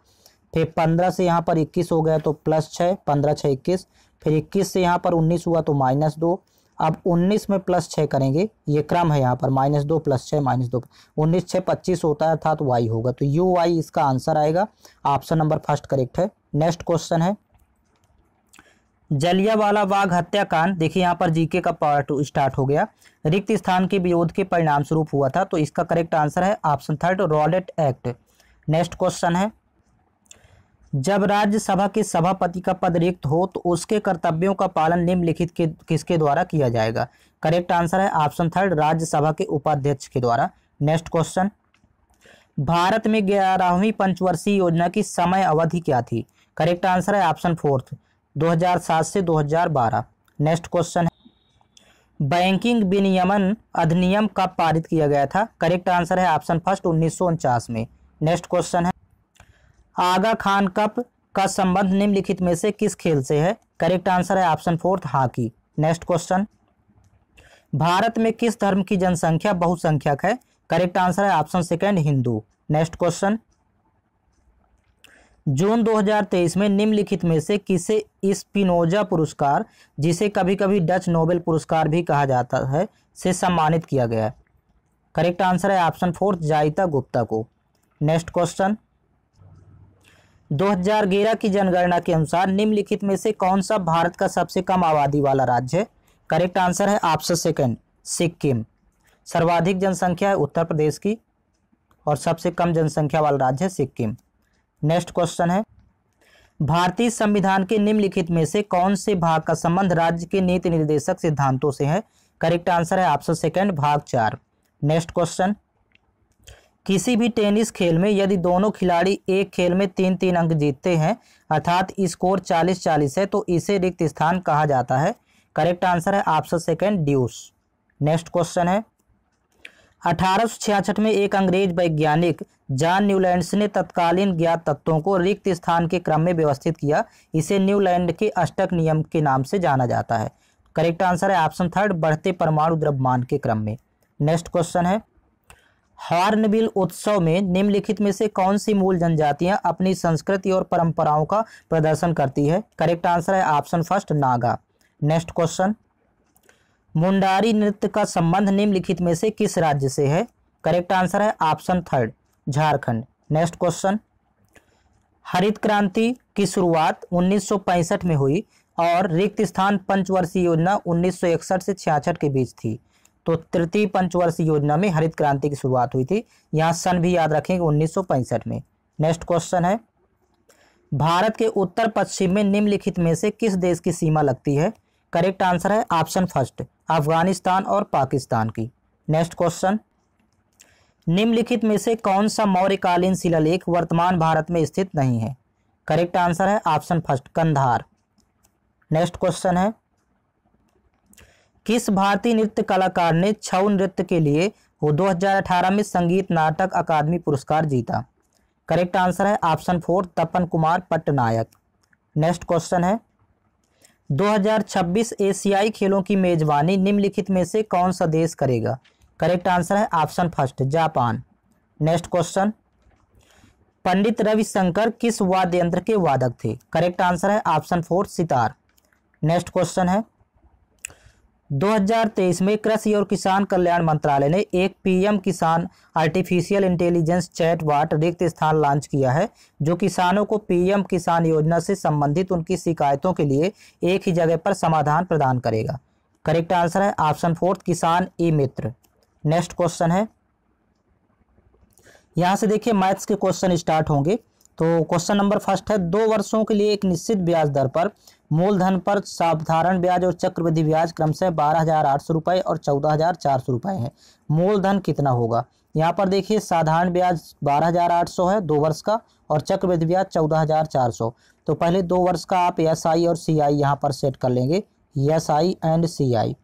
Speaker 1: फिर पंद्रह से यहाँ पर इक्कीस हो गया तो प्लस छः पंद्रह छः इक्कीस फिर इक्कीस से यहाँ पर उन्नीस हुआ तो माइनस दो अब उन्नीस में प्लस छः करेंगे ये क्रम है यहाँ पर माइनस दो प्लस छः माइनस दो उन्नीस छः पच्चीस होता है था तो वाई होगा तो यू वाई इसका आंसर आएगा ऑप्शन नंबर फर्स्ट करेक्ट है नेक्स्ट क्वेश्चन है जलियावाला बाग हत्याकांड देखिए यहाँ पर जीके का पार्ट स्टार्ट हो गया रिक्त स्थान के विरोध के परिणाम स्वरूप हुआ था तो इसका करेक्ट आंसर है option third Rowlatt Act next question है जब राज्यसभा के सभापति का पद रिक्त हो तो उसके कर्तव्यों का पालन निम्नलिखित के किसके द्वारा किया जाएगा करेक्ट आंसर है ऑप्शन थर्ड राज्यसभा के उपाध्यक्ष के द्वारा नेक्स्ट क्वेश्चन भारत में ग्यारहवीं पंचवर्षीय योजना की समय अवधि क्या थी करेक्ट आंसर है ऑप्शन फोर्थ 2007 से 2012 नेक्स्ट क्वेश्चन है बैंकिंग विनियमन अधिनियम कब पारित किया गया था करेक्ट आंसर है ऑप्शन फर्स्ट उन्नीस में नेक्स्ट क्वेश्चन है आगा खान कप का संबंध निम्नलिखित में से किस खेल से है करेक्ट आंसर है option fourth hockey next question Bharat में किस धर्म की जनसंख्या बहुसंख्यक है करेक्ट आंसर है option second Hindu next question जून 2023 में निम्नलिखित में से किसे स्पिनोजा पुरस्कार जिसे कभी कभी डच नोबेल पुरस्कार भी कहा जाता है से सम्मानित किया गया है करेक्ट आंसर है ऑप्शन फोर्थ जायता गुप्ता को नेक्स्ट क्वेश्चन 2011 की जनगणना के अनुसार निम्नलिखित में से कौन सा भारत का सबसे कम आबादी वाला राज्य है करेक्ट आंसर है ऑप्शन सेकेंड सिक्किम सर्वाधिक जनसंख्या है उत्तर प्रदेश की और सबसे कम जनसंख्या वाला राज्य है सिक्किम नेक्स्ट क्वेश्चन है भारतीय संविधान के निम्नलिखित में से कौन से भाग का संबंध राज्य के नीति निर्देशक सिद्धांतों से है करेक्ट आंसर है ऑप्शन सेकंड भाग चार नेक्स्ट क्वेश्चन किसी भी टेनिस खेल में यदि दोनों खिलाड़ी एक खेल में तीन तीन अंक जीतते हैं अर्थात स्कोर चालीस चालीस है तो इसे रिक्त स्थान कहा जाता है करेक्ट आंसर है option second deuce next question है अठारह में एक अंग्रेज वैज्ञानिक जॉन न्यूलैंड्स ने तत्कालीन ज्ञात तत्वों को रिक्त स्थान के क्रम में व्यवस्थित किया इसे न्यूलैंड के अष्टक नियम के नाम से जाना जाता है करेक्ट आंसर है ऑप्शन थर्ड बढ़ते परमाणु द्रव्यमान के क्रम में नेक्स्ट क्वेश्चन है हॉर्नबिल उत्सव में निम्नलिखित में से कौन सी मूल जनजातियां अपनी संस्कृति और परंपराओं का प्रदर्शन करती है करेक्ट आंसर है option first Naga next question Mundari नृत्य का संबंध निम्नलिखित में से किस राज्य से है करेक्ट आंसर है option third Jharkhand next question हरित क्रांति की शुरुआत 1965 में हुई और रिक्त स्थान पंचवर्षीय योजना 1961 से छियासठ के बीच थी तो तृतीय पंचवर्षीय योजना में हरित क्रांति की शुरुआत हुई थी यहाँ सन भी याद रखेंगे उन्नीस में नेक्स्ट क्वेश्चन है भारत के उत्तर पश्चिम में निम्नलिखित में से किस देश की सीमा लगती है करेक्ट आंसर है ऑप्शन फर्स्ट अफगानिस्तान और पाकिस्तान की नेक्स्ट क्वेश्चन निम्नलिखित में से कौन सा मौर्यकालीन शिलालेख वर्तमान भारत में स्थित नहीं है करेक्ट आंसर है option first Kandahar next question है किस भारतीय नृत्य कलाकार ने छऊ नृत्य के लिए 2018 में संगीत नाटक अकादमी पुरस्कार जीता करेक्ट आंसर है option four Tapan Kumar Patnaik next question है 2026 एशियाई खेलों की मेजबानी निम्नलिखित में से कौन सा देश करेगा करेक्ट आंसर है option first Japan next question Pandit Ravishankar किस वाद्य यंत्र के वादक थे करेक्ट आंसर है option four sitar next question है 2023 में कृषि और किसान कल्याण मंत्रालय ने एक पीएम किसान आर्टिफिशियल इंटेलिजेंस वाट रिक्त स्थान लॉन्च किया है जो किसानों को पीएम किसान योजना से संबंधित उनकी शिकायतों के लिए एक ही जगह पर समाधान प्रदान करेगा करेक्ट आंसर है ऑप्शन फोर्थ किसान ई मित्र नेक्स्ट क्वेश्चन है यहाँ से देखिए मैथ्स के क्वेश्चन स्टार्ट होंगे तो क्वेश्चन नंबर फर्स्ट है दो वर्षों के लिए एक निश्चित ब्याज दर पर मूलधन पर साधारण ब्याज और चक्रवृद्धि ब्याज क्रमशः बारह हज़ार आठ सौ रुपये और चौदह हज़ार चार सौ रुपये है मूलधन कितना होगा यहाँ पर देखिए साधारण ब्याज बारह हज़ार आठ सौ है दो वर्ष का और चक्रवृद्धि ब्याज चौदह हज़ार चार सौ तो पहले दो वर्ष का आप एस आई और सी आई यहाँ पर सेट कर लेंगे एस आई एंड सी आई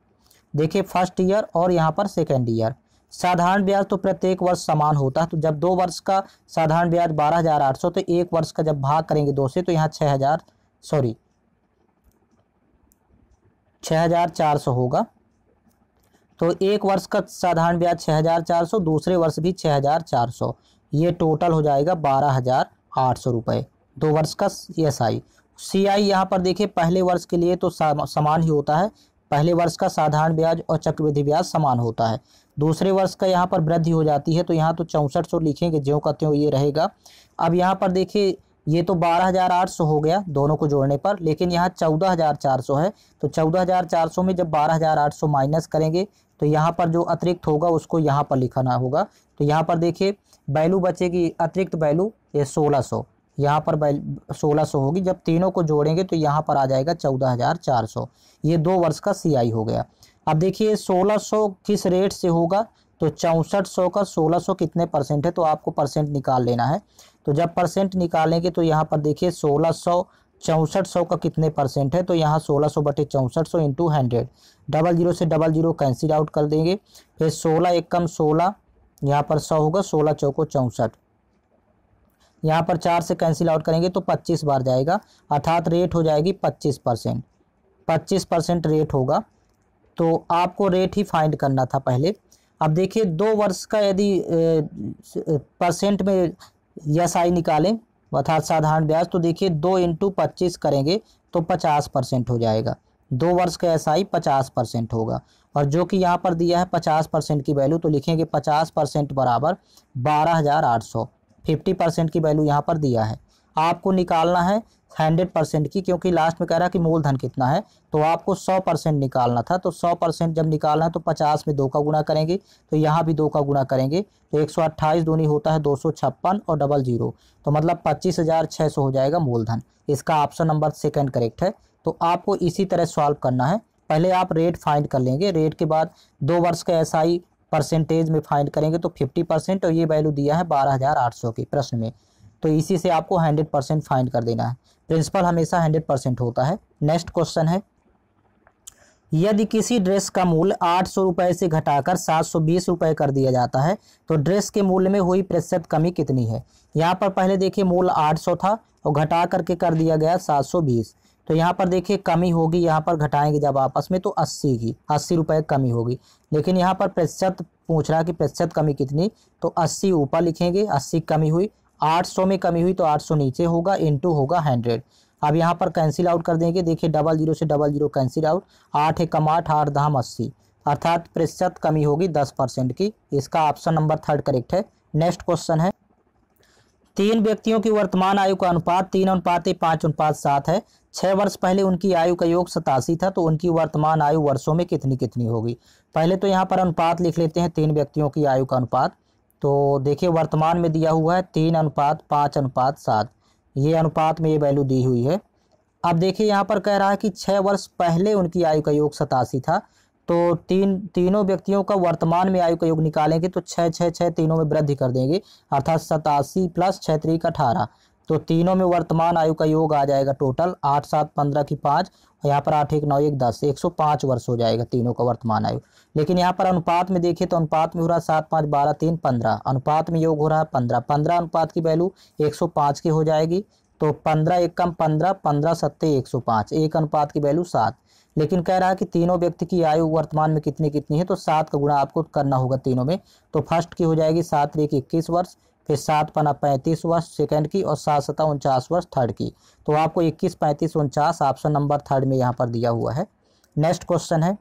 Speaker 1: देखिए फर्स्ट ईयर और यहाँ पर सेकेंड ईयर साधारण ब्याज तो प्रत्येक वर्ष समान होता है तो जब दो वर्ष का साधारण ब्याज बारह हज़ार आठ सौ तो एक वर्ष का जब भाग करेंगे दो से तो यहाँ छः हज़ार सॉरी 6400 होगा तो एक वर्ष का साधारण ब्याज 6400 दूसरे वर्ष भी 6400 ये टोटल हो जाएगा बारह हज़ार आठ सौ रुपये दो वर्ष का एस आई सी आई यहाँ पर देखिए पहले वर्ष के लिए तो समान ही होता है पहले वर्ष का साधारण ब्याज और चक्रवृद्धि ब्याज समान होता है दूसरे वर्ष का यहाँ पर वृद्धि हो जाती है तो यहाँ तो चौंसठ सौ लिखेंगे ज्यों का त्यों ये रहेगा अब यहाँ पर देखिए ये तो 12,800 हो गया दोनों को जोड़ने पर लेकिन यहाँ 14,400 है तो 14,400 में जब 12,800 माइनस करेंगे तो यहाँ पर जो अतिरिक्त होगा उसको यहाँ पर लिखाना होगा तो यहाँ पर देखिए वैल्यू बचेगी अतिरिक्त वैल्यू ये 1600 यहाँ पर सोलह सौ होगी जब तीनों को जोड़ेंगे तो यहाँ पर आ जाएगा चौदह हज़ार चार सौ ये दो वर्ष का सीआई हो गया अब देखिए सोलह सौ किस रेट से होगा तो चौंसठ सौ का सोलह सौ कितने परसेंट है तो आपको परसेंट निकाल लेना है तो जब परसेंट निकालेंगे तो यहाँ पर देखिए सोलह सौ चौंसठ सौ का कितने परसेंट है तो यहाँ सोलह सौ बटे चौंसठ सौ इंटू हंड्रेड डबल जीरो से डबल जीरो कैंसिल आउट कर देंगे फिर सोलह एक कम सोलह यहाँ पर सौ होगा सोलह चौको चौंसठ यहाँ पर चार से कैंसिल आउट करेंगे तो पच्चीस बार जाएगा अर्थात रेट हो जाएगी पच्चीस परसेंट पच्चीस परसेंट रेट होगा तो आपको रेट ही फाइंड करना था पहले अब देखिए दो वर्ष का यदि परसेंट में यस आई निकालें अर्थात साधारण ब्याज तो देखिए दो इंटू पच्चीस करेंगे तो पचास परसेंट हो जाएगा दो वर्ष का एस आई पचास परसेंट होगा और जो कि यहाँ पर दिया है पचास परसेंट की वैल्यू तो लिखेंगे पचास परसेंट बराबर बारह हज़ार आठ सौ फिफ्टी परसेंट की वैल्यू यहाँ पर दिया है आपको निकालना है हंड्रेड परसेंट की क्योंकि लास्ट में कह रहा है कि मूलधन कितना है तो आपको सौ परसेंट निकालना था तो सौ परसेंट जब निकालना है तो पचास में दो का गुणा करेंगे तो यहाँ भी दो का गुणा करेंगे तो एक सौ अट्ठाईस दूनी होता है दो सौ छप्पन और डबल जीरो तो मतलब पच्चीस हज़ार छः सौ हो जाएगा मूलधन इसका ऑप्शन नंबर सेकेंड करेक्ट है तो आपको इसी तरह सॉल्व करना है पहले आप रेट फाइंड कर लेंगे रेट के बाद दो वर्ष का एस परसेंटेज में फाइंड करेंगे तो फिफ्टी परसेंट और ये वैल्यू दिया है बारह हज़ार आठ सौ की प्रश्न में तो इसी से आपको हंड्रेड परसेंट फाइंड कर देना है प्रिंसिपल हमेशा हंड्रेड परसेंट होता है नेक्स्ट क्वेश्चन है यदि किसी ड्रेस का मूल्य आठ सौ रुपये से घटाकर सात सौ बीस रुपये कर दिया जाता है तो ड्रेस के मूल्य में हुई प्रतिशत कमी कितनी है यहाँ पर पहले देखिए मूल्य आठ सौ था और घटा करके कर दिया गया सात सौ बीस तो यहाँ पर देखिए कमी होगी यहाँ पर घटाएंगे जब आपस में तो अस्सी की अस्सी रुपये कमी होगी लेकिन यहाँ पर प्रतिशत पूछ रहा कि प्रतिशत कमी कितनी तो अस्सी ऊपर लिखेंगे अस्सी कमी हुई 800 में कमी हुई तो 800 नीचे होगा इनटू होगा 100 अब यहाँ पर कैंसिल आउट कर देंगे देखिए डबल जीरो से डबल जीरो कैंसिल आउट आठ एक कम आठ आठ दाम अस्सी अर्थात प्रतिशत कमी होगी दस परसेंट की इसका ऑप्शन नंबर थर्ड करेक्ट है नेक्स्ट क्वेश्चन है तीन व्यक्तियों की वर्तमान आयु का अनुपात तीन अनुपात पाँच अनुपात सात है छः वर्ष पहले उनकी आयु का योग सतासी था तो उनकी वर्तमान आयु वर्षों में कितनी कितनी होगी पहले तो यहाँ पर अनुपात लिख लेते हैं तीन व्यक्तियों की आयु का अनुपात तो देखिए वर्तमान में दिया हुआ है तीन अनुपात पाँच अनुपात सात ये अनुपात में ये वैल्यू दी हुई है अब देखिए यहाँ पर कह रहा है कि छः वर्ष पहले उनकी आयु का योग सतासी था तो तीन तीनों व्यक्तियों का वर्तमान में आयु का योग निकालेंगे तो छः छः छः तीनों में वृद्धि कर देंगे अर्थात सतासी प्लस छः का अठारह तो तीनों में वर्तमान आयु का योग आ जाएगा टोटल आठ सात पंद्रह की पाँच यहाँ पर आठ एक नौ एक दस एक सौ पाँच वर्ष हो जाएगा तीनों का वर्तमान आयु लेकिन यहाँ पर अनुपात में देखिए तो अनुपात में हो रहा है सात पाँच बारह तीन पंद्रह अनुपात में योग हो रहा है पंद्रह पंद्रह अनुपात की वैल्यू एक सौ पाँच की हो जाएगी तो पंद्रह एक कम पंद्रह पंद्रह सत्तर एक सौ पाँच एक अनुपात की वैल्यू सात लेकिन कह रहा है कि तीनों व्यक्ति की आयु वर्तमान में कितनी कितनी है तो सात का गुणा आपको करना होगा तीनों में तो फर्स्ट की हो जाएगी सात एक इक्कीस वर्ष फिर सात पना पैंतीस वर्ष सेकेंड की और सात सतह उनचास वर्ष थर्ड की तो आपको इक्कीस पैंतीस उनचास ऑप्शन नंबर थर्ड में यहाँ पर दिया हुआ है नेक्स्ट क्वेश्चन है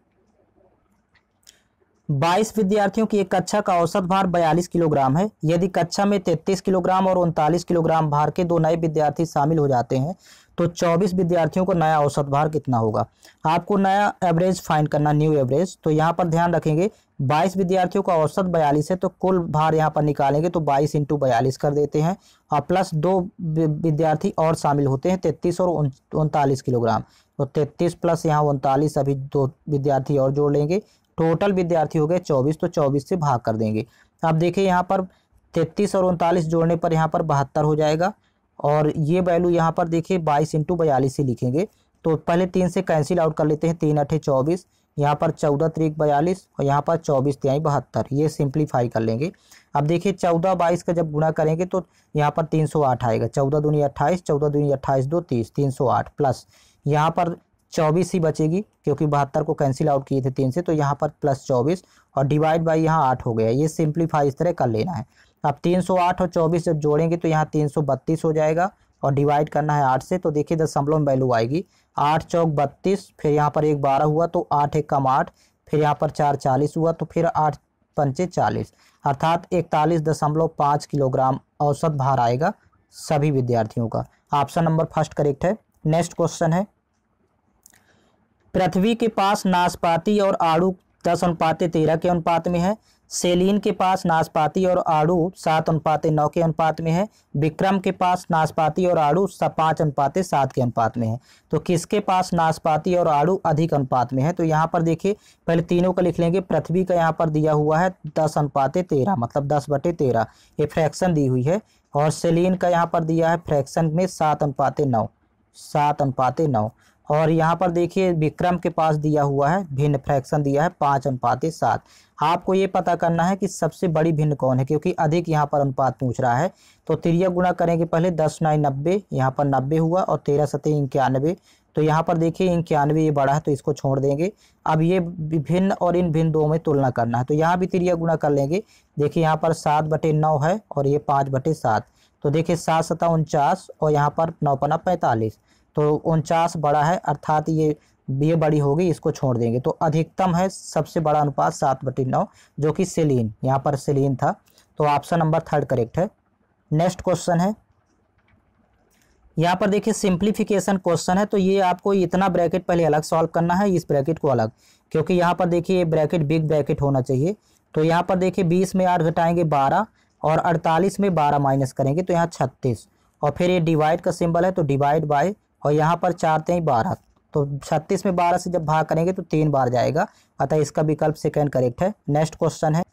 Speaker 1: बाईस विद्यार्थियों की एक कक्षा का औसत भार बयालीस किलोग्राम है यदि कक्षा में तैतीस किलोग्राम और उनतालीस किलोग्राम भार के दो नए विद्यार्थी शामिल हो जाते हैं तो चौबीस विद्यार्थियों को नया औसत भार कितना होगा आपको नया एवरेज फाइंड करना न्यू एवरेज तो यहाँ पर ध्यान रखेंगे बाईस विद्यार्थियों का औसत बयालीस है तो कुल भार यहाँ पर निकालेंगे तो बाईस इंटू बयालीस कर देते हैं और हाँ, प्लस दो विद्यार्थी और शामिल होते हैं तैतीस और उनतालीस किलोग्राम तो तैतीस प्लस यहाँ उनतालीस अभी दो विद्यार्थी और जोड़ लेंगे टोटल विद्यार्थी हो गए चौबीस तो चौबीस से भाग कर देंगे अब देखिए यहाँ पर तैतीस और उनतालीस जोड़ने पर यहाँ पर बहत्तर हो जाएगा और ये वैल्यू यहाँ पर देखिए बाईस इंटू बयालीस ही लिखेंगे तो पहले तीन से कैंसिल आउट कर लेते हैं तीन अठे चौबीस यहाँ पर चौदह त्रिक बयालीस और यहाँ पर चौबीस तिहाई बहत्तर ये सिंप्लीफाई कर लेंगे अब देखिए चौदह बाईस का जब गुणा करेंगे तो यहाँ पर तीन सौ आठ आएगा चौदह दूनी अट्ठाईस चौदह दूनी अट्ठाईस दो तीस तीन सौ आठ प्लस यहाँ पर चौबीस ही बचेगी क्योंकि बहत्तर को कैंसिल आउट किए थे तीन से तो यहाँ पर प्लस चौबीस और डिवाइड बाई यहाँ आठ हो गया ये सिंप्लीफाई इस तरह कर लेना है अब तीन सौ आठ और चौबीस जब जोड़ेंगे तो यहाँ तीन सौ बत्तीस हो जाएगा और डिवाइड करना है आठ से तो देखिए दशमलव में वैल्यू आएगी आठ चौक बत्तीस फिर यहाँ पर एक बारह हुआ तो आठ एक कम आठ फिर यहाँ पर चार चालीस हुआ तो फिर आठ पंचे चालीस अर्थात इकतालीस दशमलव पाँच किलोग्राम औसत भार आएगा सभी विद्यार्थियों का ऑप्शन नंबर फर्स्ट करेक्ट है नेक्स्ट क्वेश्चन है पृथ्वी के पास नाशपाती और आड़ू दस अनुपात तेरह के अनुपात में है सेलिन के पास नाशपाती और आड़ू सात अनुपात नौ के अनुपात में है विक्रम के पास नाशपाती और आड़ू पाँच अनुपात सात के अनुपात में है तो किसके पास नाशपाती और आड़ू अधिक अनुपात में है तो यहाँ पर देखिए पहले तीनों का लिख लेंगे पृथ्वी का यहाँ पर दिया हुआ है दस अनुपात तेरह मतलब दस बटे तेरह ये फ्रैक्शन दी हुई है और सेलिन का यहाँ पर दिया है फ्रैक्शन में सात अनुपात नौ सात अनुपात नौ और यहाँ पर देखिए विक्रम के पास दिया हुआ है भिन्न फ्रैक्शन दिया है पाँच अनुपात सात आपको ये पता करना है कि सबसे बड़ी भिन्न कौन है क्योंकि अधिक यहाँ पर अनुपात पूछ रहा है तो तिरिया गुणा करेंगे पहले दस नाई नब्बे यहाँ पर नब्बे हुआ और तेरह सतह इक्यानवे तो यहाँ पर देखिए इक्यानवे ये बड़ा है तो इसको छोड़ देंगे अब ये भिन्न और इन भिन्न दो में तुलना करना है तो यहाँ भी तिरिया गुणा कर लेंगे देखिए यहाँ पर सात बटे नौ है और ये पाँच बटे सात तो देखिए सात सता उनचास और यहाँ पर नौ पना पैंतालीस तो उनचास बड़ा है अर्थात ये ये बड़ी होगी इसको छोड़ देंगे तो अधिकतम है सबसे बड़ा अनुपात सात बटी नौ जो कि सेलिन यहाँ पर सेलिन था तो ऑप्शन नंबर थर्ड करेक्ट है नेक्स्ट क्वेश्चन है यहाँ पर देखिए सिंप्लीफिकेशन क्वेश्चन है तो ये आपको इतना ब्रैकेट पहले अलग सॉल्व करना है इस ब्रैकेट को अलग क्योंकि यहाँ पर देखिए ब्रैकेट बिग ब्रैकेट होना चाहिए तो यहाँ पर देखिए बीस में आठ घटाएंगे बारह और अड़तालीस में बारह माइनस करेंगे तो यहाँ छत्तीस और फिर ये डिवाइड का सिंबल है तो डिवाइड बाई और यहाँ पर चार तेई बारह तो छत्तीस में बारह से जब भाग करेंगे तो तीन बार जाएगा अतः इसका विकल्प सेकेंड करेक्ट है नेक्स्ट क्वेश्चन है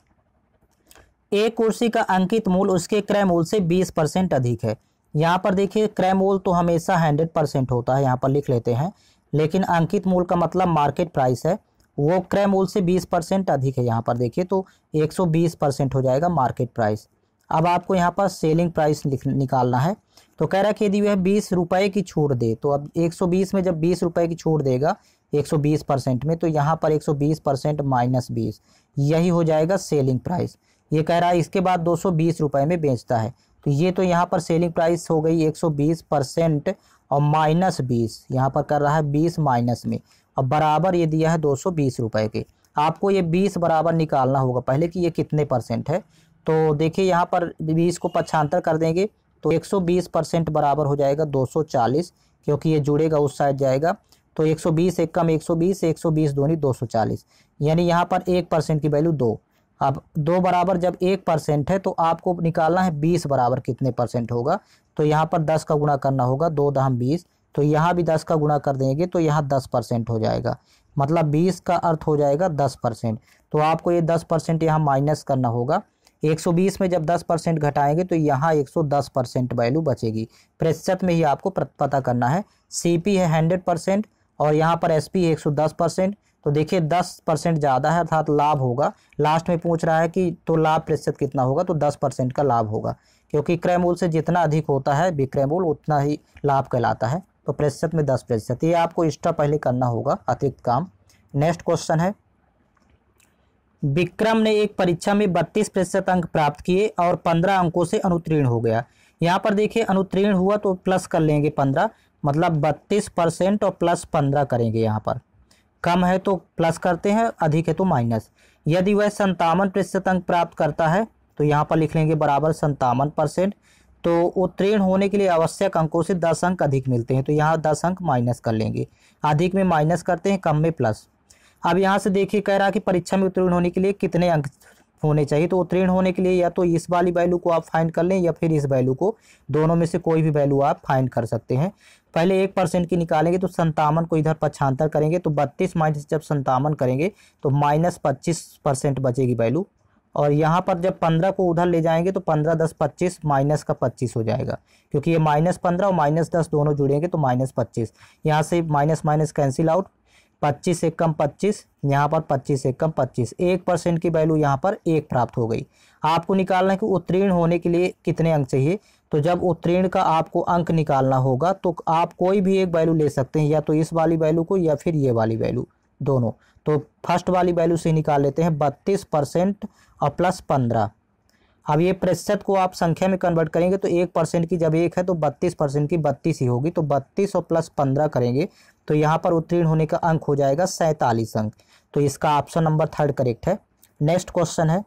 Speaker 1: एक कुर्सी का अंकित मूल उसके क्रय मूल से बीस परसेंट अधिक है यहाँ पर देखिए क्रय मूल तो हमेशा हंड्रेड परसेंट होता है यहाँ पर लिख लेते हैं लेकिन अंकित मूल का मतलब मार्केट प्राइस है वो क्रय मूल से बीस परसेंट अधिक है यहाँ पर देखिए तो एक सौ बीस परसेंट हो जाएगा मार्केट प्राइस अब आपको यहाँ पर सेलिंग प्राइस निकालना है तो कह रहा है कि यदि वह बीस रुपये की छूट दे तो अब 120 में जब बीस रुपये की छूट देगा 120 परसेंट में तो यहाँ पर 120 परसेंट माइनस बीस यही हो जाएगा सेलिंग प्राइस ये कह रहा है इसके बाद दो सौ में बेचता है तो ये तो यहाँ पर सेलिंग प्राइस हो गई एक परसेंट और माइनस बीस यहाँ पर कर रहा है बीस माइनस में और बराबर ये दिया है दो सौ बीस रुपये के आपको ये बीस बराबर निकालना होगा पहले कि ये कितने परसेंट है तो देखिए यहाँ पर बीस को पक्षांतर कर देंगे तो 120 परसेंट बराबर हो जाएगा 240 क्योंकि ये जुड़ेगा उस साइड जाएगा तो 120 एक कम 120 120 सौ चालीस यानी यहाँ पर एक परसेंट की वैल्यू दो अब दो बराबर जब एक परसेंट है तो आपको निकालना है बीस बराबर कितने परसेंट होगा तो यहाँ पर दस का गुणा करना होगा दो दहम बीस तो यहाँ भी दस का गुणा कर देंगे तो यहाँ दस परसेंट हो जाएगा मतलब बीस का अर्थ हो जाएगा दस परसेंट तो आपको ये दस परसेंट यहाँ माइनस करना होगा 120 में जब 10 परसेंट घटाएंगे तो यहाँ 110 परसेंट वैल्यू बचेगी प्रतिशत में ही आपको पता करना है सीपी है हंड्रेड परसेंट और यहाँ पर एसपी है 110 परसेंट तो देखिए 10 परसेंट ज़्यादा है अर्थात लाभ होगा लास्ट में पूछ रहा है कि तो लाभ प्रतिशत कितना होगा तो 10 परसेंट का लाभ होगा क्योंकि क्रय मूल से जितना अधिक होता है विक्रय मूल उतना ही लाभ कहलाता है तो प्रतिशत में दस प्रतिशत ये आपको एक्स्ट्रा पहले करना होगा अतिरिक्त काम नेक्स्ट क्वेश्चन है विक्रम ने एक परीक्षा में बत्तीस प्रतिशत अंक प्राप्त किए और पंद्रह अंकों से अनुत्तीर्ण हो गया यहाँ पर देखिए अनुत्तीर्ण हुआ तो प्लस कर लेंगे पंद्रह मतलब बत्तीस परसेंट और प्लस पंद्रह करेंगे यहाँ पर कम है तो प्लस करते हैं अधिक है तो माइनस यदि वह संतावन प्रतिशत अंक प्राप्त करता है तो यहाँ पर लिख लेंगे बराबर संतावन परसेंट तो उत्तीर्ण होने के लिए आवश्यक अंकों से दस अंक अधिक मिलते हैं तो यहाँ दस अंक माइनस कर लेंगे अधिक में माइनस करते हैं कम में प्लस अब यहाँ से देखिए कह रहा है कि परीक्षा में उत्तीर्ण होने के लिए कितने अंक होने चाहिए तो उत्तीर्ण होने के लिए या तो इस वाली वैल्यू को आप फाइंड कर लें या फिर इस वैल्यू को दोनों में से कोई भी वैल्यू आप फाइंड कर सकते हैं पहले एक परसेंट की निकालेंगे तो संतावन को इधर पछांतर करेंगे तो बत्तीस माइनस जब संतावन करेंगे तो माइनस पच्चीस परसेंट बचेगी वैल्यू और यहाँ पर जब पंद्रह को उधर ले जाएंगे तो पंद्रह दस पच्चीस माइनस का पच्चीस हो जाएगा क्योंकि ये माइनस पंद्रह और माइनस दस दोनों जुड़ेंगे तो माइनस पच्चीस यहाँ से माइनस माइनस कैंसिल आउट पच्चीस एक कम पच्चीस यहाँ पर पच्चीस एक कम पच्चीस एक परसेंट की वैल्यू यहाँ पर एक प्राप्त हो गई आपको निकालना है कि उत्तीर्ण होने के लिए कितने अंक चाहिए तो जब उत्तीर्ण का आपको अंक निकालना होगा तो आप कोई भी एक वैल्यू ले सकते हैं या तो इस वाली वैल्यू को या फिर ये वाली वैल्यू दोनों तो फर्स्ट वाली वैल्यू से निकाल लेते हैं बत्तीस परसेंट और प्लस पंद्रह अब ये प्रतिशत को आप संख्या में कन्वर्ट करेंगे तो एक परसेंट की जब एक है तो बत्तीस परसेंट की बत्तीस ही होगी तो बत्तीस और प्लस पंद्रह करेंगे तो यहाँ पर उत्तीर्ण होने का अंक हो जाएगा सैंतालीस अंक तो इसका ऑप्शन नंबर थर्ड करेक्ट है नेक्स्ट क्वेश्चन है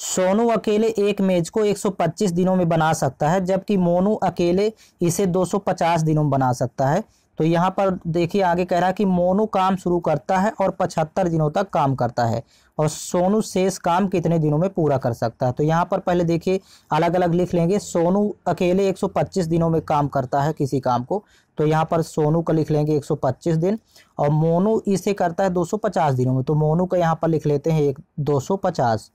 Speaker 1: सोनू अकेले एक मेज को 125 दिनों में बना सकता है जबकि मोनू अकेले इसे 250 दिनों में बना सकता है तो यहाँ पर देखिए आगे कह रहा है कि मोनू काम शुरू करता है और पचहत्तर दिनों तक काम करता है और सोनू शेष काम कितने दिनों में पूरा कर सकता है तो यहाँ पर पहले देखिए अलग अलग लिख लेंगे सोनू अकेले 125 दिनों में काम करता है किसी काम को तो यहाँ पर सोनू का लिख लेंगे 125 दिन और मोनू इसे करता है 250 दिनों में तो मोनू का यहाँ पर लिख लेते हैं एक 250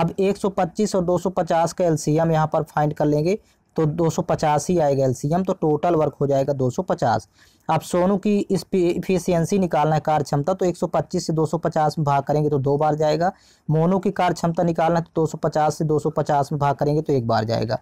Speaker 1: अब 125 और 250 का एलसीएम यहाँ पर फाइंड कर लेंगे तो दो सौ पचास ही आएगा एम तो टोटल वर्क हो जाएगा दो सौ पचास अब सोनू की इस इफिशियंसी निकालना है कार्य क्षमता तो एक सौ पच्चीस से दो सौ पचास में भाग करेंगे तो दो बार जाएगा मोनू की कार्य क्षमता निकालना है तो दो सौ पचास से दो सौ पचास में भाग करेंगे तो एक बार जाएगा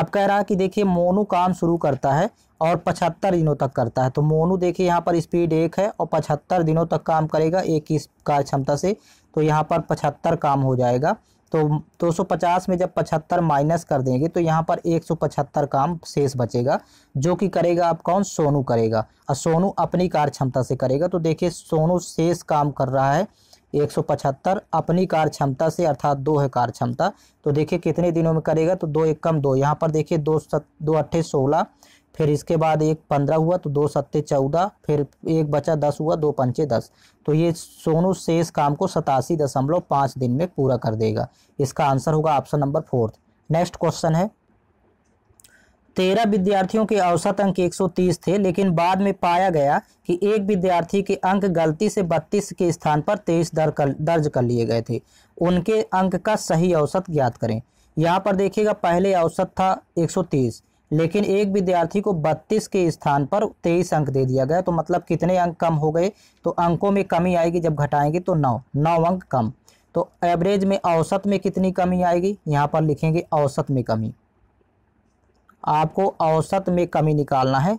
Speaker 1: अब कह रहा है कि देखिए मोनू काम शुरू करता है और पचहत्तर दिनों तक करता है तो मोनू देखिए यहाँ पर स्पीड एक है और पचहत्तर दिनों तक काम करेगा एक ही कार्य क्षमता से तो यहाँ पर पचहत्तर काम हो जाएगा तो 250 में जब 75 माइनस कर देंगे तो यहाँ पर 175 काम शेष बचेगा जो कि करेगा आप कौन सोनू करेगा और सोनू अपनी कार्य क्षमता से करेगा तो देखिए सोनू शेष काम कर रहा है 175 अपनी कार्य क्षमता से अर्थात दो है कार्य क्षमता तो देखिए कितने दिनों में करेगा तो दो एक कम दो यहाँ पर देखिए दो सत दो अट्ठे सोलह फिर इसके बाद एक पंद्रह हुआ तो दो सत्ते चौदह फिर एक बचा दस हुआ दो पंचे दस तो ये सोनू शेष काम को सतासी दशमलव पाँच दिन में पूरा कर देगा इसका आंसर होगा option number fourth next question है तेरह विद्यार्थियों के औसत अंक 130 थे लेकिन बाद में पाया गया कि एक विद्यार्थी के अंक गलती से 32 के स्थान पर 23 कर, दर्ज कर लिए गए थे उनके अंक का सही औसत ज्ञात करें यहाँ पर देखिएगा पहले औसत था 130 लेकिन एक विद्यार्थी को 32 के स्थान पर 23 अंक दे दिया गया तो मतलब कितने अंक कम हो गए तो अंकों में कमी आएगी जब घटाएंगे तो नौ नौ अंक कम तो एवरेज में औसत में कितनी कमी आएगी यहाँ पर लिखेंगे औसत में कमी आपको औसत में कमी निकालना है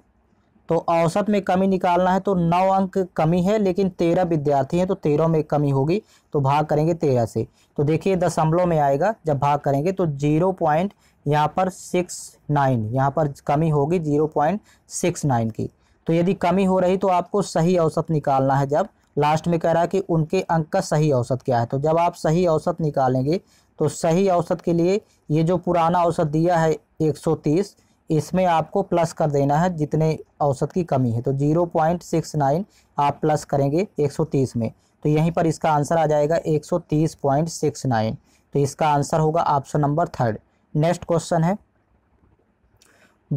Speaker 1: तो औसत में कमी निकालना है तो नौ अंक कमी है लेकिन तेरह विद्यार्थी हैं तो तेरह में कमी होगी तो भाग करेंगे तेरह से तो देखिए दशमलव में आएगा जब भाग करेंगे तो जीरो पॉइंट यहाँ पर सिक्स नाइन यहाँ पर कमी होगी जीरो पॉइंट सिक्स नाइन की तो यदि कमी हो रही तो आपको सही औसत निकालना है जब लास्ट में कह रहा है कि उनके अंक का सही औसत क्या है तो जब आप सही औसत निकालेंगे तो सही औसत के लिए ये जो पुराना औसत दिया है तीस इसमें आपको प्लस कर देना है जितने औसत की कमी है तो 0.69 आप प्लस करेंगे 130 में तो यहीं पर इसका आंसर आ जाएगा 130.69 तो इसका आंसर होगा option number third next question है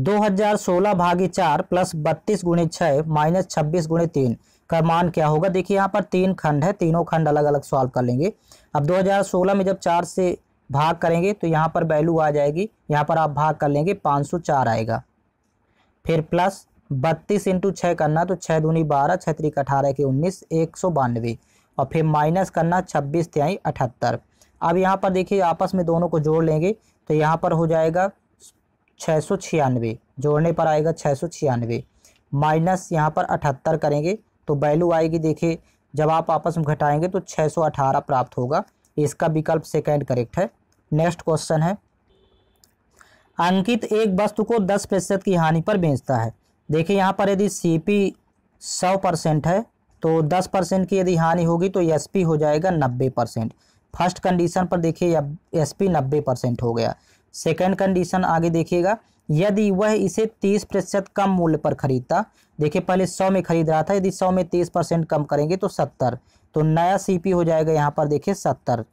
Speaker 1: 2016 भागी चार प्लस बत्तीस गुणी छः माइनस छब्बीस गुणी तीन का मान क्या होगा देखिए यहाँ पर तीन खंड है तीनों खंड अलग अलग सॉल्व कर लेंगे अब 2016 में जब चार से भाग करेंगे तो यहाँ पर वैल्यू आ जाएगी यहाँ पर आप भाग कर लेंगे 504 आएगा फिर प्लस बत्तीस इंटू छः करना तो छः दूनी बारह छः तरीक अठारह के उन्नीस एक सौ बानवे और फिर माइनस करना छब्बीस त्याई अठहत्तर अब यहाँ पर देखिए आपस में दोनों को जोड़ लेंगे तो यहाँ पर हो जाएगा छः सौ छियानवे जोड़ने पर आएगा छः सौ छियानवे माइनस यहाँ पर अठहत्तर करेंगे तो वैल्यू आएगी देखिए जब आप आपस में घटाएंगे तो छः सौ अठारह प्राप्त होगा इसका विकल्प सेकेंड करेक्ट है नेक्स्ट क्वेश्चन है अंकित एक वस्तु को दस प्रतिशत की हानि पर बेचता है देखिए यहाँ पर यदि सी पी सौ परसेंट है तो दस परसेंट की यदि हानि होगी तो एस पी हो जाएगा नब्बे परसेंट फर्स्ट कंडीशन पर देखिए एस पी नब्बे परसेंट हो गया सेकंड कंडीशन आगे देखिएगा यदि वह इसे तीस प्रतिशत कम मूल्य पर खरीदता देखिए पहले सौ में खरीद रहा था यदि सौ में तीस परसेंट कम करेंगे तो सत्तर तो नया सीपी हो जाएगा यहाँ पर देखिए सत्तर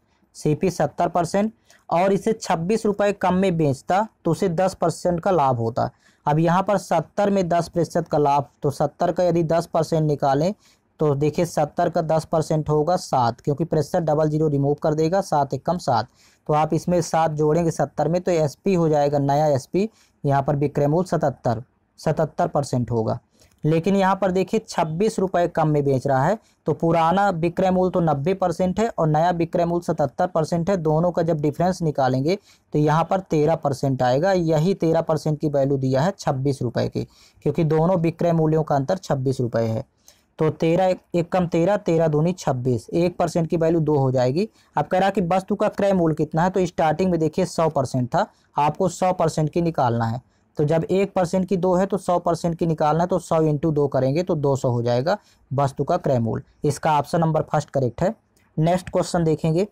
Speaker 1: सीपी सत्तर परसेंट और इसे छब्बीस रुपये कम में बेचता तो उसे दस परसेंट का लाभ होता अब यहाँ पर सत्तर में दस प्रतिशत का लाभ तो सत्तर का यदि दस परसेंट निकालें तो देखिए सत्तर का दस परसेंट होगा सात क्योंकि प्रेशर डबल जीरो रिमूव कर देगा सात एक कम सात तो आप इसमें सात जोड़ेंगे सत्तर में तो एसपी हो जाएगा नया एसपी यहाँ पर विक्रमूल सतहत्तर सतहत्तर परसेंट होगा लेकिन यहाँ पर देखिए छब्बीस रुपये कम में बेच रहा है तो पुराना विक्रय तो नब्बे परसेंट है और नया विक्रय सतहत्तर परसेंट है दोनों का जब डिफरेंस निकालेंगे तो यहाँ पर तेरह परसेंट आएगा यही तेरह परसेंट की वैल्यू दिया है छब्बीस रुपये की क्योंकि दोनों विक्रय मूल्यों का अंतर छब्बीस रुपये है तो तेरह एक कम तेरह तेरह दूनी छब्बीस एक परसेंट की वैल्यू दो हो जाएगी अब कह रहा कि वस्तु का क्रय मूल कितना है तो स्टार्टिंग में देखिए सौ परसेंट था आपको सौ परसेंट की निकालना है तो जब एक परसेंट की दो है तो सौ परसेंट की निकालना है तो सौ इंटू दो करेंगे तो दो सौ हो जाएगा वस्तु का क्रय मूल इसका ऑप्शन नंबर फर्स्ट करेक्ट है नेक्स्ट क्वेश्चन देखेंगे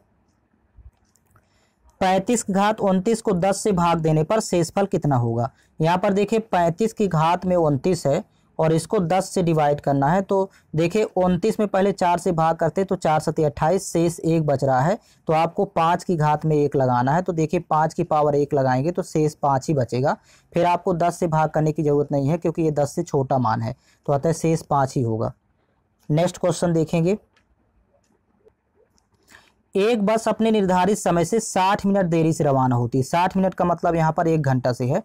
Speaker 1: पैंतीस की घात उनतीस को दस से भाग देने पर शेषफल कितना होगा यहाँ पर देखिए पैंतीस की घात में उनतीस है और इसको 10 से डिवाइड करना है तो देखिए उनतीस में पहले चार से भाग करते तो चार सती अट्ठाईस शेष एक बच रहा है तो आपको पाँच की घात में एक लगाना है तो देखिए पाँच की पावर एक लगाएंगे तो शेष पाँच ही बचेगा फिर आपको दस से भाग करने की ज़रूरत नहीं है क्योंकि ये दस से छोटा मान है तो अतः शेष पाँच ही होगा नेक्स्ट क्वेश्चन देखेंगे एक बस अपने निर्धारित समय से साठ मिनट देरी से रवाना होती है साठ मिनट का मतलब यहाँ पर एक घंटा से है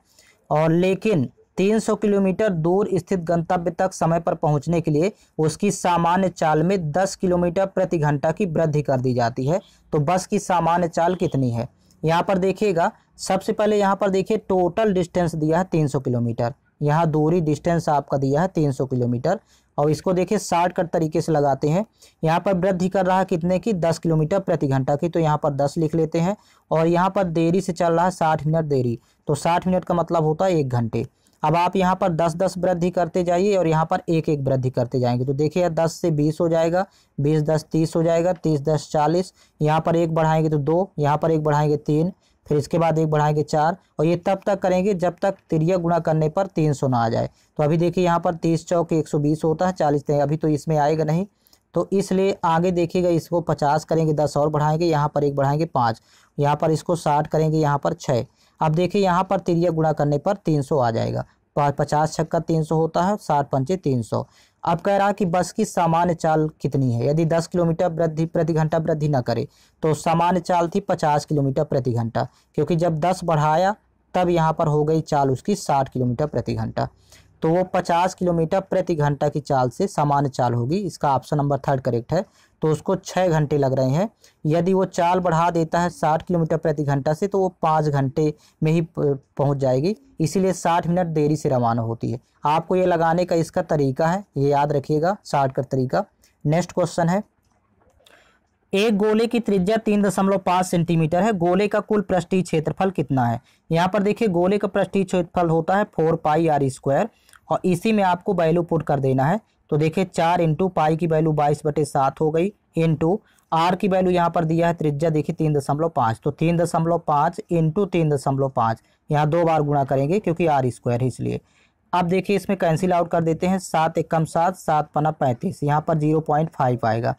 Speaker 1: और लेकिन 300 किलोमीटर दूर स्थित गंतव्य तक समय पर पहुंचने के लिए उसकी सामान्य चाल में 10 किलोमीटर प्रति घंटा की वृद्धि कर दी जाती है तो बस की सामान्य चाल कितनी है यहाँ पर देखिएगा सबसे पहले यहाँ पर देखिए टोटल डिस्टेंस दिया है 300 किलोमीटर यहाँ दूरी डिस्टेंस आपका दिया है 300 किलोमीटर और इसको देखिए शार्ट कट तरीके से लगाते हैं यहाँ पर वृद्धि कर रहा है कितने की 10 किलोमीटर प्रति घंटा की तो यहाँ पर 10 लिख लेते हैं और यहाँ पर देरी से चल रहा है 60 मिनट देरी तो 60 मिनट का मतलब होता है एक घंटे अब आप यहाँ पर दस दस वृद्धि करते जाइए और यहाँ पर एक एक वृद्धि करते जाएंगे तो देखिए दस से बीस हो जाएगा बीस दस तीस हो जाएगा तीस दस चालीस यहाँ पर एक बढ़ाएंगे तो दो यहाँ पर एक बढ़ाएंगे तीन फिर इसके बाद एक बढ़ाएंगे चार और ये तब तक करेंगे जब तक तिरिया गुणा करने पर तीन सौ ना आ जाए तो अभी देखिए यहाँ पर तीस चौक एक सौ बीस होता है चालीस देंगे अभी तो इसमें आएगा नहीं तो इसलिए आगे देखिएगा इसको पचास करेंगे दस और बढ़ाएंगे यहाँ पर एक बढ़ाएंगे पाँच यहाँ पर इसको साठ करेंगे यहाँ पर छः अब देखिए यहाँ पर तिरिया गुणा करने पर तीन सौ आ जाएगा पचास छक्का तीन सौ होता है सात पंचे तीन सौ अब कह रहा कि बस की सामान्य चाल कितनी है यदि दस किलोमीटर वृद्धि प्रति घंटा वृद्धि न करे तो सामान्य चाल थी पचास किलोमीटर प्रति घंटा क्योंकि जब दस बढ़ाया तब यहाँ पर हो गई चाल उसकी साठ किलोमीटर प्रति घंटा तो वो पचास किलोमीटर प्रति घंटा की चाल से सामान्य चाल होगी इसका ऑप्शन नंबर थर्ड करेक्ट है तो उसको छः घंटे लग रहे हैं यदि वो चाल बढ़ा देता है साठ किलोमीटर प्रति घंटा से तो वो पाँच घंटे में ही पहुंच जाएगी इसीलिए साठ मिनट देरी से रवाना होती है आपको ये लगाने का इसका तरीका है ये याद रखिएगा साठ का तरीका नेक्स्ट क्वेश्चन है एक गोले की त्रिज्या तीन दशमलव पाँच सेंटीमीटर है गोले का कुल पृष्ठीय क्षेत्रफल कितना है यहाँ पर देखिए गोले का पृष्ठीय क्षेत्रफल होता है फोर पाई आर स्क्वायर और इसी में आपको वैल्यू पुट कर देना है तो देखिए चार इंटू पाई की वैल्यू बाईस बटे सात हो गई इंटू आर की वैल्यू यहाँ पर दिया है त्रिज्या देखिए तीन दशमलव पाँच तो तीन दशमलव पाँच इंटू तीन दशमलव पाँच यहाँ दो बार गुणा करेंगे क्योंकि आर स्क्वायर है इसलिए अब देखिए इसमें कैंसिल आउट कर देते हैं सात एक कम सात सात पना पैंतीस यहाँ पर जीरो पॉइंट फाइव आएगा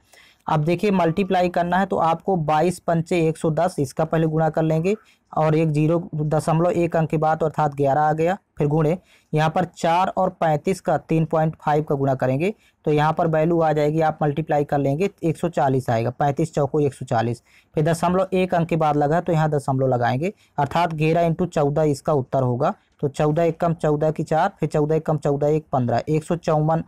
Speaker 1: अब देखिए मल्टीप्लाई करना है तो आपको बाईस पंचे एक सौ दस इसका पहले गुणा कर लेंगे और एक जीरो दशमलव एक अंक के बाद तो अर्थात ग्यारह आ गया फिर गुणे यहाँ पर चार और पैंतीस का तीन पॉइंट फाइव का गुणा करेंगे तो यहाँ पर वैल्यू आ जाएगी आप मल्टीप्लाई कर लेंगे एक सौ चालीस आएगा पैंतीस चौको एक सौ चालीस फिर दशमलव एक अंक के बाद लगा तो यहाँ दशमलव लगाएंगे अर्थात ग्यारह इंटू चौदह इसका उत्तर होगा तो चौदह एक कम चौदह की चार फिर चौदह एक कम चौदह एक पंद्रह एक सौ चौवन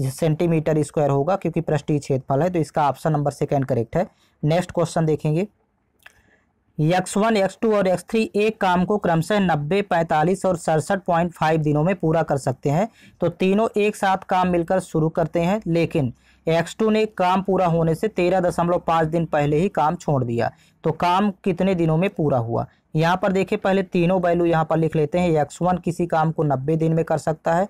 Speaker 1: सेंटीमीटर स्क्वायर होगा क्योंकि पृष्ठीय क्षेत्रफल है तो इसका ऑप्शन नंबर सेकेंड करेक्ट है नेक्स्ट क्वेश्चन देखेंगे यक्स वन यक्स टू और यक्स थ्री एक काम को क्रमशः नब्बे पैंतालीस और सड़सठ पॉइंट फाइव दिनों में पूरा कर सकते हैं तो तीनों एक साथ काम मिलकर शुरू करते हैं लेकिन एक्स टू ने काम पूरा होने से तेरह दशमलव पाँच दिन पहले ही काम छोड़ दिया तो काम कितने दिनों में पूरा हुआ यहाँ पर देखिए पहले तीनों वैल्यू यहाँ पर लिख लेते हैं एक्स वन किसी काम को नब्बे दिन में कर सकता है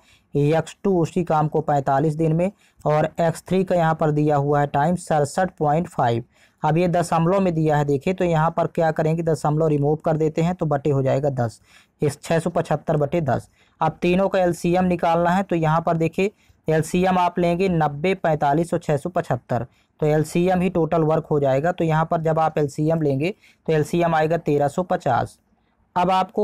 Speaker 1: एक्स टू उसी काम को पैंतालीस दिन में और एक्स थ्री का यहाँ पर दिया हुआ है टाइम सड़सठ पॉइंट फाइव अब ये दशमलव में दिया है देखिए तो यहाँ पर क्या करेंगे दशमलव रिमूव कर देते हैं तो बटे हो जाएगा दस इस छः सौ पचहत्तर बटे दस अब तीनों का एम निकालना है तो यहाँ पर देखिए एम आप लेंगे नब्बे पैंतालीस और छः सौ पचहत्तर तो एल ही टोटल वर्क हो जाएगा तो यहाँ पर जब आप एल लेंगे तो एल आएगा तेरह सौ पचास अब आपको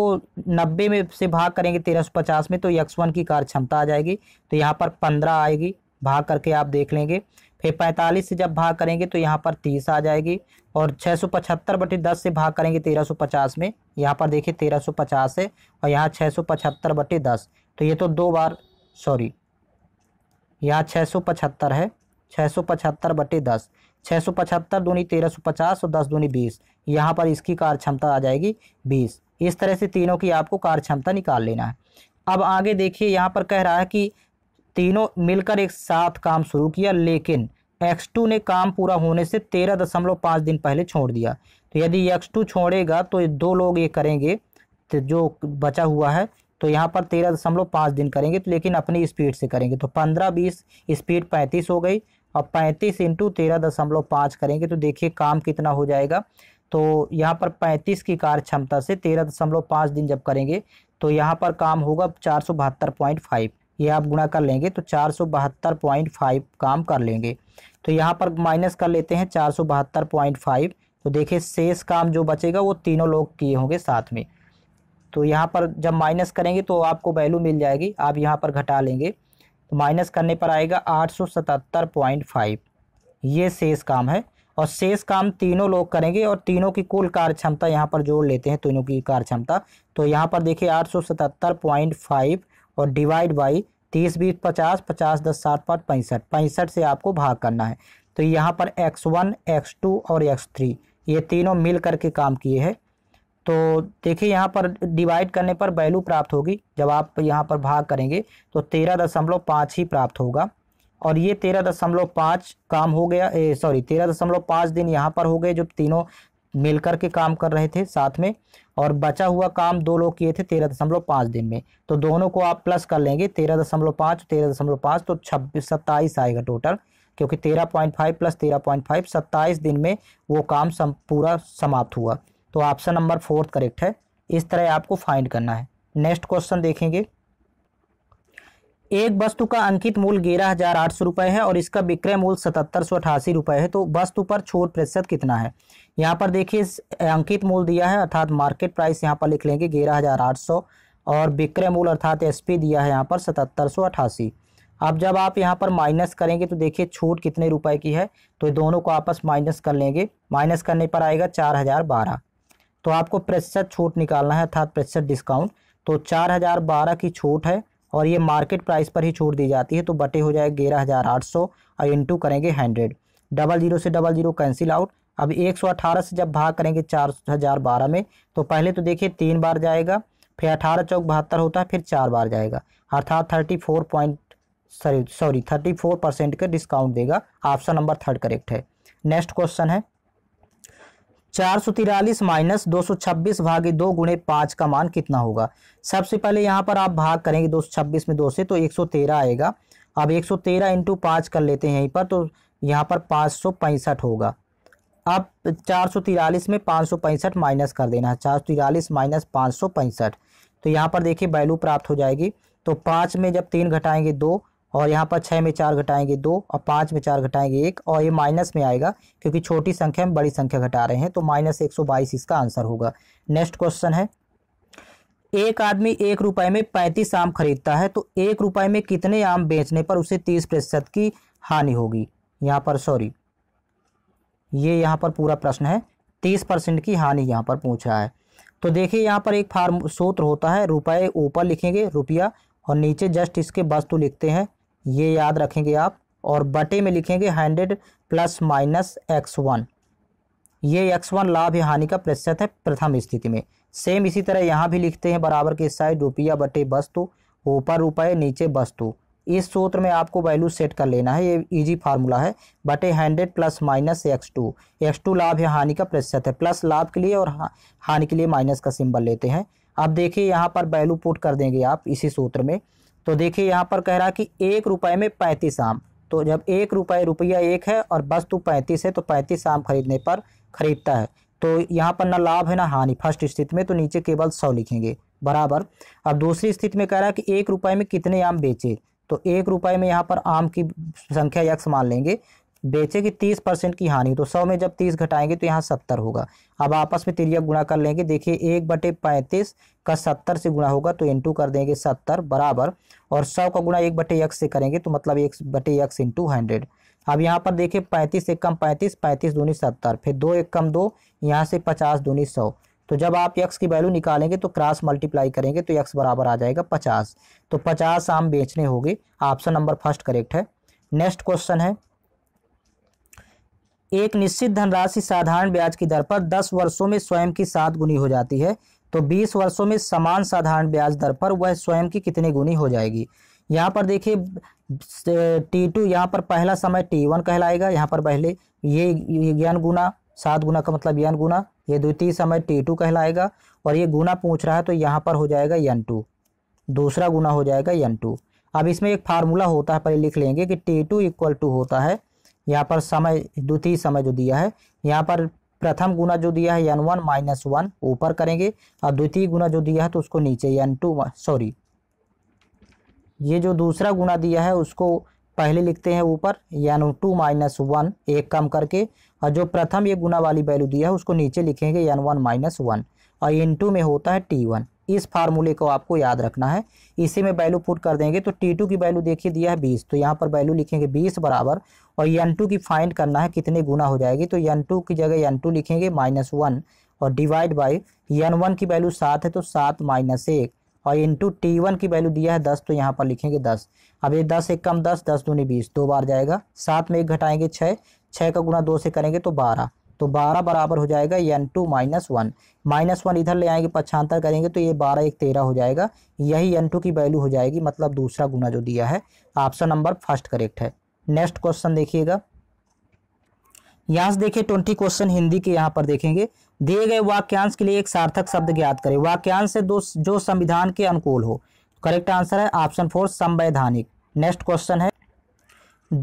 Speaker 1: नब्बे में से भाग करेंगे तेरह सौ पचास में तो यक्स वन की कार्य क्षमता आ जाएगी तो यहाँ पर पंद्रह आएगी भाग करके आप देख लेंगे फिर पैंतालीस से जब भाग करेंगे तो यहाँ पर तीस आ जाएगी और छः सौ पचहत्तर बटे दस से भाग करेंगे तेरह सौ पचास में यहाँ पर देखिए तेरह सौ पचास है और यहाँ छः सौ पचहत्तर बटे दस तो ये तो दो बार सॉरी यहाँ छः सौ पचहत्तर है छः सौ पचहत्तर बटे दस छः सौ पचहत्तर दूनी तेरह सौ पचास और दस दूनी बीस यहाँ पर इसकी कार्य क्षमता आ जाएगी बीस इस तरह से तीनों की आपको कार्य क्षमता निकाल लेना है अब आगे देखिए यहाँ पर कह रहा है कि तीनों मिलकर एक साथ काम शुरू किया लेकिन एक्स टू ने काम पूरा होने से तेरह दशमलव पाँच दिन पहले छोड़ दिया तो यदि एक्स टू छोड़ेगा तो दो लोग ये करेंगे तो जो बचा हुआ है तो यहाँ पर तेरह दशमलव पाँच दिन करेंगे तो लेकिन अपनी स्पीड से करेंगे तो पंद्रह बीस स्पीड पैंतीस हो गई अब पैंतीस इंटू तेरह दशमलव पाँच करेंगे तो देखिए काम कितना हो जाएगा तो यहाँ पर पैंतीस की कार्य क्षमता से तेरह दशमलव पाँच दिन जब करेंगे तो यहाँ पर काम होगा चार सौ बहत्तर पॉइंट फाइव ये आप गुणा कर लेंगे तो चार सौ बहत्तर पॉइंट फाइव काम कर लेंगे तो यहाँ पर माइनस कर लेते हैं चार सौ बहत्तर पॉइंट फाइव तो देखिए शेष काम जो बचेगा वो तीनों लोग किए होंगे साथ में तो यहाँ पर जब माइनस करेंगे तो आपको वैल्यू मिल जाएगी आप यहाँ पर घटा लेंगे माइनस करने पर आएगा आठ सौ सतहत्तर पॉइंट फाइव ये शेष काम है और शेष काम तीनों लोग करेंगे और तीनों की कुल कार्य क्षमता यहाँ पर जोड़ लेते हैं तीनों की कार्य क्षमता तो यहाँ पर देखिए आठ सौ सतहत्तर पॉइंट फाइव और डिवाइड बाई तीस बीस पचास पचास दस साठ पाँच पैंसठ पैंसठ से आपको भाग करना है तो यहाँ पर एक्स वन एक्स टू और एक्स थ्री ये तीनों मिल करके काम किए हैं तो देखिए यहाँ पर डिवाइड करने पर वैल्यू प्राप्त होगी जब आप यहाँ पर भाग करेंगे तो तेरह दशमलव पाँच ही प्राप्त होगा और ये तेरह दशमलव पाँच काम हो गया सॉरी तेरह दशमलव पाँच दिन यहाँ पर हो गए जो तीनों मिल कर के काम कर रहे थे साथ में और बचा हुआ काम दो लोग किए थे तेरह दशमलव पाँच दिन में तो दोनों को आप प्लस कर लेंगे तेरह दशमलव पाँच तेरह दशमलव पाँच तो छब्बीस सत्ताईस आएगा टोटल क्योंकि तेरह पॉइंट फाइव प्लस तेरह पॉइंट फाइव सत्ताईस दिन में वो काम सम पूरा समाप्त हुआ तो ऑप्शन नंबर फोर्थ करेक्ट है इस तरह आपको फाइंड करना है नेक्स्ट क्वेश्चन देखेंगे एक वस्तु का अंकित मूल ग्यारह हजार आठ सौ रुपये है और इसका विक्रय मूल सतहत्तर सौ अठासी रुपये है तो वस्तु पर छूट प्रतिशत कितना है यहाँ पर देखिए अंकित मूल दिया है अर्थात मार्केट प्राइस यहाँ पर लिख लेंगे ग्यारह हजार आठ सौ और विक्रय मूल अर्थात एसपी दिया है यहाँ पर सतहत्तर सौ अठासी अब जब आप यहाँ पर माइनस करेंगे तो देखिए छूट कितने रुपए की है तो दोनों को आपस माइनस कर लेंगे माइनस करने पर आएगा चार हज़ार बारह तो आपको प्रतिशत छूट निकालना है अर्थात प्रतिशत डिस्काउंट तो चार हज़ार बारह की छूट है और ये मार्केट प्राइस पर ही छूट दी जाती है तो बटे हो जाएगा ग्यारह हज़ार आठ सौ और इंटू करेंगे हंड्रेड डबल जीरो से डबल जीरो कैंसिल आउट अब एक सौ अठारह से जब भाग करेंगे चार हज़ार बारह में तो पहले तो देखिए तीन बार जाएगा फिर अठारह चौक बहत्तर होता है फिर चार बार जाएगा अर्थात thirty four point sorry sorry thirty four percent का डिस्काउंट देगा ऑप्शन नंबर थर्ड करेक्ट है नेक्स्ट क्वेश्चन है चार सौ तिरालीस माइनस दो सौ छब्बीस भागे दो गुणे पाँच का मान कितना होगा सबसे पहले यहाँ पर आप भाग करेंगे दो सौ छब्बीस में दो से तो एक सौ तेरह आएगा अब एक सौ तेरह इंटू पाँच कर लेते हैं यहीं पर तो यहाँ पर पाँच सौ पैंसठ होगा अब चार सौ तिरालीस में पाँच सौ पैंसठ माइनस कर देना है चार सौ तिरालीस माइनस पाँच सौ पैंसठ तो यहाँ पर देखिए वैल्यू प्राप्त हो जाएगी तो पाँच में जब तीन घटाएंगे दो और यहाँ पर छः में चार घटाएंगे दो और पाँच में चार घटाएंगे एक और ये माइनस में आएगा क्योंकि छोटी संख्या में बड़ी संख्या घटा रहे हैं तो माइनस एक सौ बाईस इसका आंसर होगा नेक्स्ट क्वेश्चन है एक आदमी एक रुपए में पैंतीस आम खरीदता है तो एक रुपए में कितने आम बेचने पर उसे तीस प्रतिशत की हानि होगी यहाँ पर सॉरी ये यहाँ पर पूरा प्रश्न है तीस परसेंट की हानि यहाँ पर पूछा है तो देखिए यहाँ पर एक फार्म सूत्र होता है रुपये ऊपर लिखेंगे रुपया और नीचे जस्ट इसके वस्तु लिखते हैं ये याद रखेंगे आप और बटे में लिखेंगे hundred plus minus X one ये एक्स वन लाभ या हानि का प्रतिशत है प्रथम स्थिति में सेम इसी तरह यहाँ भी लिखते हैं बराबर के साइड रुपया बटे वस्तु ऊपर रुपये नीचे वस्तु इस सूत्र में आपको वैल्यू सेट कर लेना है ये इजी फार्मूला है बटे hundred plus minus X two X two लाभ या हानि का प्रतिशत है प्लस लाभ के लिए और हानि के लिए माइनस का सिंबल लेते हैं अब देखिए यहाँ पर वैल्यू पुट कर देंगे आप इसी सूत्र में तो देखिए यहाँ पर कह रहा कि एक रुपये में पैंतीस आम तो जब एक रुपये रुपया एक है और वस्तु पैंतीस है तो पैंतीस आम खरीदने पर खरीदता है तो यहाँ पर ना लाभ है ना हानि फर्स्ट स्थिति में तो नीचे केवल सौ लिखेंगे बराबर अब दूसरी स्थिति में कह रहा है कि एक रुपये में कितने आम बेचे तो एक रुपये में यहाँ पर आम की संख्या यक्ष मान लेंगे बेचेगी तीस परसेंट की हानि तो सौ में जब तीस घटाएंगे तो यहाँ सत्तर होगा अब आपस में तिरिया गुणा कर लेंगे देखिए एक बटे पैंतीस का सत्तर से गुणा होगा तो इंटू कर देंगे सत्तर बराबर और सौ का गुणा एक बटे यक्स से करेंगे तो मतलब एक बटे यक्स इंटू हंड्रेड अब यहाँ पर देखिए पैंतीस एक कम पैंतीस पैंतीस दूनी सत्तर फिर दो एक कम दो यहाँ से पचास दूनी सौ तो जब आप यक्स की वैल्यू निकालेंगे तो क्रॉस मल्टीप्लाई करेंगे तो यक्स बराबर आ जाएगा पचास तो पचास आम बेचने होगी ऑप्शन नंबर फर्स्ट करेक्ट है नेक्स्ट क्वेश्चन है एक निश्चित धनराशि साधारण ब्याज की दर पर दस वर्षों में स्वयं की सात गुनी हो जाती है तो बीस वर्षों में समान साधारण ब्याज दर पर वह स्वयं की कितनी गुनी हो जाएगी यहाँ पर देखिए टी टू यहाँ पर पहला समय टी वन कहलाएगा यहाँ पर पहले ये ज्ञान गुना सात गुना का मतलब यन गुना ये द्वितीय समय टी टू कहलाएगा और ये गुना पूछ रहा है तो यहाँ पर हो जाएगा यन टू दूसरा गुना हो जाएगा यन टू अब इसमें एक फार्मूला होता है पहले लिख लेंगे कि टी टू इक्वल टू होता है यहाँ पर समय द्वितीय समय जो दिया है यहाँ पर प्रथम गुना जो दिया है एन वन माइनस वन ऊपर करेंगे और द्वितीय गुना जो दिया है तो उसको नीचे एन टू सॉरी ये जो दूसरा गुना दिया है उसको पहले लिखते हैं ऊपर एन टू माइनस वन एक कम करके और जो प्रथम ये गुना वाली वैल्यू दिया है उसको नीचे लिखेंगे एन वन माइनस वन और इन टू में होता है टी वन इस फार्मूले को आपको याद रखना है इसी में वैल्यू पुट कर देंगे तो टी टू की वैल्यू देखिए दिया है बीस तो यहाँ पर वैल्यू लिखेंगे बीस बराबर और यन टू की फाइंड करना है कितने गुना हो जाएगी तो यन टू की जगह यन टू लिखेंगे माइनस वन और डिवाइड बाई यन वन की वैल्यू सात है तो सात माइनस एक और इंटू टी वन की वैल्यू दिया है दस तो यहाँ पर लिखेंगे दस अब ये दस एक कम दस दस दूनी बीस दो बार जाएगा सात में एक घटाएंगे छः छः का गुना दो से करेंगे तो बारह तो बारह बराबर हो जाएगा N two minus one minus one इधर ले आएंगे पक्षांतर करेंगे तो ये बारह एक तेरह हो जाएगा यही एन टू की वैल्यू हो जाएगी मतलब दूसरा गुना जो दिया है ऑप्शन नंबर फर्स्ट करेक्ट है नेक्स्ट क्वेश्चन देखिएगा यहाँ से देखिए ट्वेंटी क्वेश्चन हिंदी के यहाँ पर देखेंगे दिए गए वाक्यांश के लिए एक सार्थक शब्द ज्ञात करें वाक्यांश है दो जो संविधान के अनुकूल हो करेक्ट आंसर है ऑप्शन फोर संवैधानिक नेक्स्ट क्वेश्चन है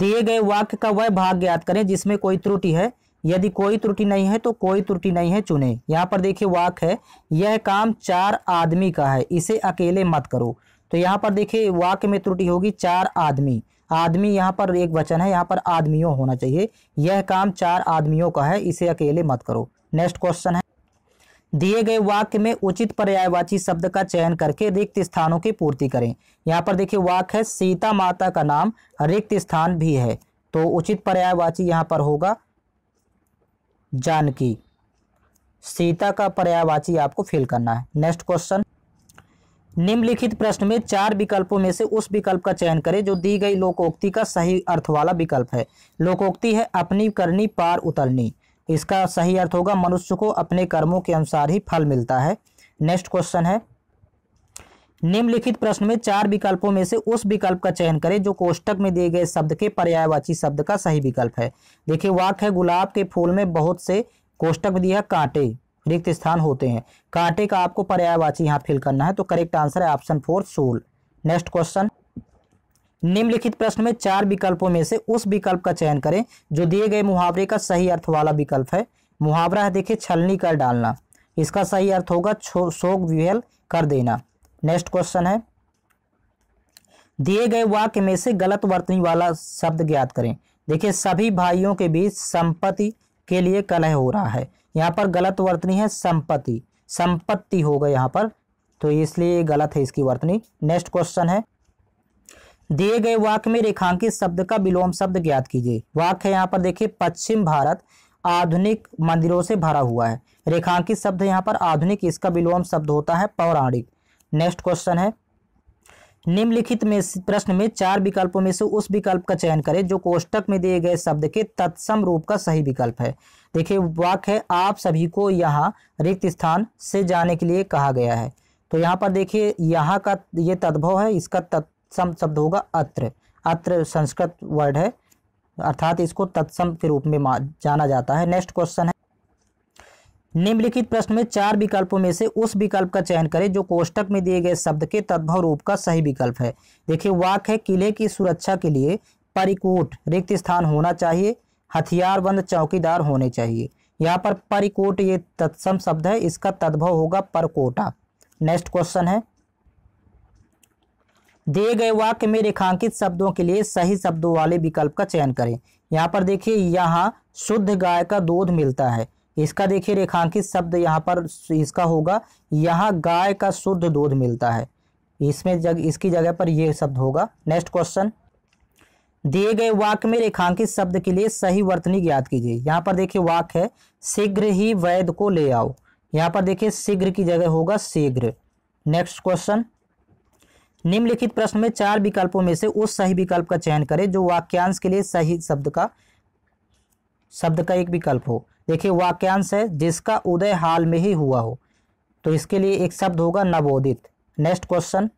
Speaker 1: दिए गए वाक्य का वह भाग ज्ञात करें जिसमें कोई त्रुटि है यदि कोई त्रुटि नहीं है तो कोई त्रुटि नहीं है चुने यहाँ पर देखिए वाक है यह काम चार आदमी का है इसे अकेले मत करो तो यहाँ पर देखिए वाक्य में त्रुटि होगी चार आदमी आदमी यहाँ पर एक वचन है यहाँ पर आदमियों होना चाहिए यह काम चार आदमियों का है इसे अकेले मत करो नेक्स्ट क्वेश्चन है दिए गए वाक्य में उचित पर्यायवाची शब्द का चयन करके रिक्त स्थानों की पूर्ति करें यहाँ पर देखिए वाक्य है सीता माता का नाम रिक्त स्थान भी है तो उचित पर्यायवाची यहाँ पर होगा जानकी सीता का पर्यावाची आपको फिल करना है नेक्स्ट क्वेश्चन निम्नलिखित प्रश्न में चार विकल्पों में से उस विकल्प का चयन करें जो दी गई लोकोक्ति का सही अर्थ वाला विकल्प है लोकोक्ति है अपनी करनी पार उतरनी इसका सही अर्थ होगा मनुष्य को अपने कर्मों के अनुसार ही फल मिलता है नेक्स्ट क्वेश्चन है निम्नलिखित प्रश्न में चार विकल्पों में से उस विकल्प का चयन करें जो कोष्टक में दिए गए शब्द के पर्यायवाची शब्द का सही विकल्प है देखिए वाक्य है गुलाब के फूल में बहुत से कोष्टक में दिया कांटे रिक्त स्थान होते हैं कांटे का आपको पर्यायवाची यहाँ फिल करना है तो करेक्ट आंसर है option four soul next question निम्नलिखित प्रश्न में चार विकल्पों में से उस विकल्प का चयन करें जो दिए गए मुहावरे का सही अर्थ वाला विकल्प है मुहावरा है देखिए छलनी कर डालना इसका सही अर्थ होगा शोक विहल कर देना नेक्स्ट क्वेश्चन है दिए गए वाक्य में से गलत वर्तनी वाला शब्द ज्ञात करें देखिए सभी भाइयों के बीच संपत्ति के लिए कलह हो रहा है यहाँ पर गलत वर्तनी है संपत्ति संपत्ति होगा यहाँ पर तो इसलिए गलत है इसकी वर्तनी नेक्स्ट क्वेश्चन है दिए गए वाक्य में रेखांकित शब्द का विलोम शब्द ज्ञात कीजिए वाक्य है यहाँ पर देखिए पश्चिम भारत आधुनिक मंदिरों से भरा हुआ है रेखांकित शब्द यहाँ पर आधुनिक इसका विलोम शब्द होता है पौराणिक नेक्स्ट क्वेश्चन है निम्नलिखित में प्रश्न में चार विकल्पों में से उस विकल्प का चयन करें जो कोष्टक में दिए गए शब्द के तत्सम रूप का सही विकल्प है देखिए वाक्य है आप सभी को यहाँ रिक्त स्थान से जाने के लिए कहा गया है तो यहाँ पर देखिए यहाँ का ये तद्भव है इसका तत्सम शब्द होगा अत्र अत्र संस्कृत वर्ड है अर्थात इसको तत्सम के रूप में जाना जाता है नेक्स्ट क्वेश्चन है निम्नलिखित प्रश्न में चार विकल्पों में से उस विकल्प का चयन करें जो कोष्टक में दिए गए शब्द के तद्भव रूप का सही विकल्प है देखिए वाक है किले की सुरक्षा के लिए परिकोट रिक्त स्थान होना चाहिए हथियारबंद चौकीदार होने चाहिए यहाँ पर परिकोट ये तत्सम शब्द है इसका तद्भव होगा परकोटा नेक्स्ट क्वेश्चन है दिए गए वाक्य में रेखांकित शब्दों के लिए सही शब्दों वाले विकल्प का चयन करें यहाँ पर देखिए यहाँ शुद्ध गाय का दूध मिलता है इसका देखिए रेखांकित शब्द यहाँ पर इसका होगा यहाँ गाय का शुद्ध दूध मिलता है इसमें जग इसकी जगह पर यह शब्द होगा नेक्स्ट क्वेश्चन दिए गए वाक्य में रेखांकित शब्द के लिए सही वर्तनी ज्ञात कीजिए यहाँ पर देखिए वाक्य है शीघ्र ही वैद्य को ले आओ यहाँ पर देखिए शीघ्र की जगह होगा शीघ्र नेक्स्ट क्वेश्चन निम्नलिखित प्रश्न में चार विकल्पों में से उस सही विकल्प का चयन करें जो वाक्यांश के लिए सही शब्द का शब्द का एक विकल्प हो देखिए वाक्यांश है जिसका उदय हाल में ही हुआ हो तो इसके लिए एक शब्द होगा नवोदित नेक्स्ट क्वेश्चन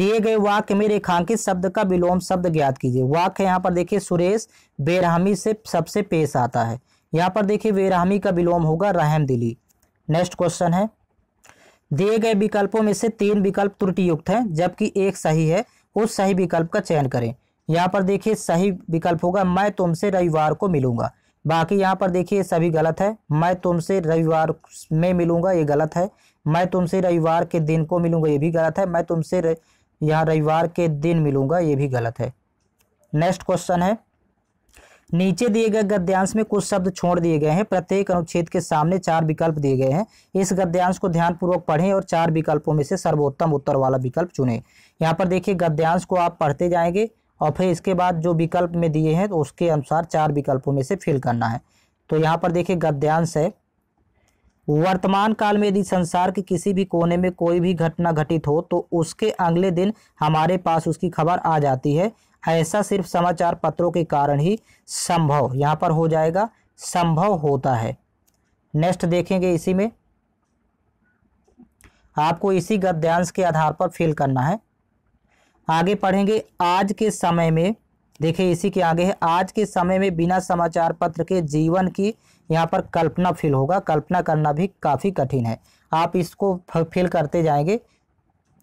Speaker 1: दिए गए वाक्य में रेखांकित शब्द का विलोम शब्द ज्ञात कीजिए वाक्य यहाँ पर देखिए सुरेश बेरहमी से सबसे पेश आता है यहाँ पर देखिए बेरहमी का विलोम होगा रहम दिली नेक्स्ट क्वेश्चन है दिए गए विकल्पों में से तीन विकल्प त्रुटियुक्त हैं जबकि एक सही है उस सही विकल्प का चयन करें यहाँ पर देखिए सही विकल्प होगा मैं तुमसे रविवार को मिलूंगा बाकी यहाँ पर देखिए सभी गलत है मैं तुमसे रविवार में मिलूंगा ये गलत है मैं तुमसे रविवार के दिन को मिलूंगा ये भी गलत है मैं तुमसे र... यहाँ रविवार के दिन मिलूंगा ये भी गलत है नेक्स्ट क्वेश्चन है नीचे दिए गए गद्यांश में कुछ शब्द छोड़ दिए गए हैं प्रत्येक अनुच्छेद के सामने चार विकल्प दिए गए हैं इस गद्यांश को ध्यानपूर्वक पढ़ें और चार विकल्पों में से सर्वोत्तम उत्तर वाला विकल्प चुनें यहाँ पर देखिए गद्यांश को आप पढ़ते जाएंगे और फिर इसके बाद जो विकल्प में दिए हैं तो उसके अनुसार चार विकल्पों में से फिल करना है तो यहाँ पर देखिए गद्यांश है वर्तमान काल में यदि संसार के किसी भी कोने में कोई भी घटना घटित हो तो उसके अगले दिन हमारे पास उसकी खबर आ जाती है ऐसा सिर्फ समाचार पत्रों के कारण ही संभव यहाँ पर हो जाएगा संभव होता है नेक्स्ट देखेंगे इसी में आपको इसी गद्यांश के आधार पर फिल करना है आगे पढ़ेंगे आज के समय में देखिए इसी के आगे है आज के समय में बिना समाचार पत्र के जीवन की यहाँ पर कल्पना फील होगा कल्पना करना भी काफ़ी कठिन है आप इसको फील करते जाएंगे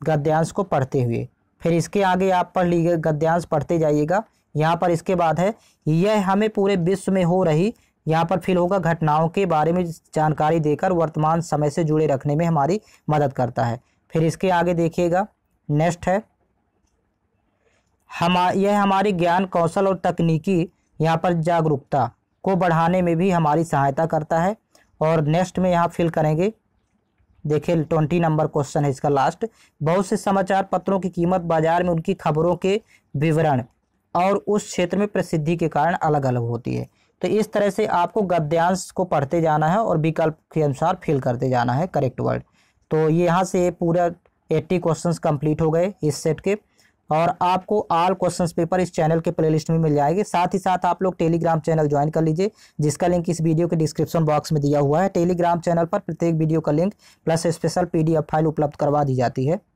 Speaker 1: गद्यांश को पढ़ते हुए फिर इसके आगे आप पढ़ लीजिए गद्यांश पढ़ते जाइएगा यहाँ पर इसके बाद है यह हमें पूरे विश्व में हो रही यहाँ पर फील होगा घटनाओं के बारे में जानकारी देकर वर्तमान समय से जुड़े रखने में हमारी मदद करता है फिर इसके आगे देखिएगा नेक्स्ट है हम यह हमारे ज्ञान कौशल और तकनीकी यहाँ पर जागरूकता को बढ़ाने में भी हमारी सहायता करता है और नेक्स्ट में यहाँ फिल करेंगे देखिए ट्वेंटी नंबर क्वेश्चन है इसका लास्ट बहुत से समाचार पत्रों की कीमत बाजार में उनकी खबरों के विवरण और उस क्षेत्र में प्रसिद्धि के कारण अलग अलग होती है तो इस तरह से आपको गद्यांश को पढ़ते जाना है और विकल्प के अनुसार फिल करते जाना है करेक्ट वर्ड तो यहाँ से पूरा एट्टी क्वेश्चन कंप्लीट हो गए इस सेट के और आपको आल क्वेश्चंस पेपर इस चैनल के प्लेलिस्ट में मिल जाएंगे साथ ही साथ आप लोग टेलीग्राम चैनल ज्वाइन कर लीजिए जिसका लिंक इस वीडियो के डिस्क्रिप्शन बॉक्स में दिया हुआ है टेलीग्राम चैनल पर प्रत्येक वीडियो का link plus special PDF file उपलब्ध करवा दी जाती है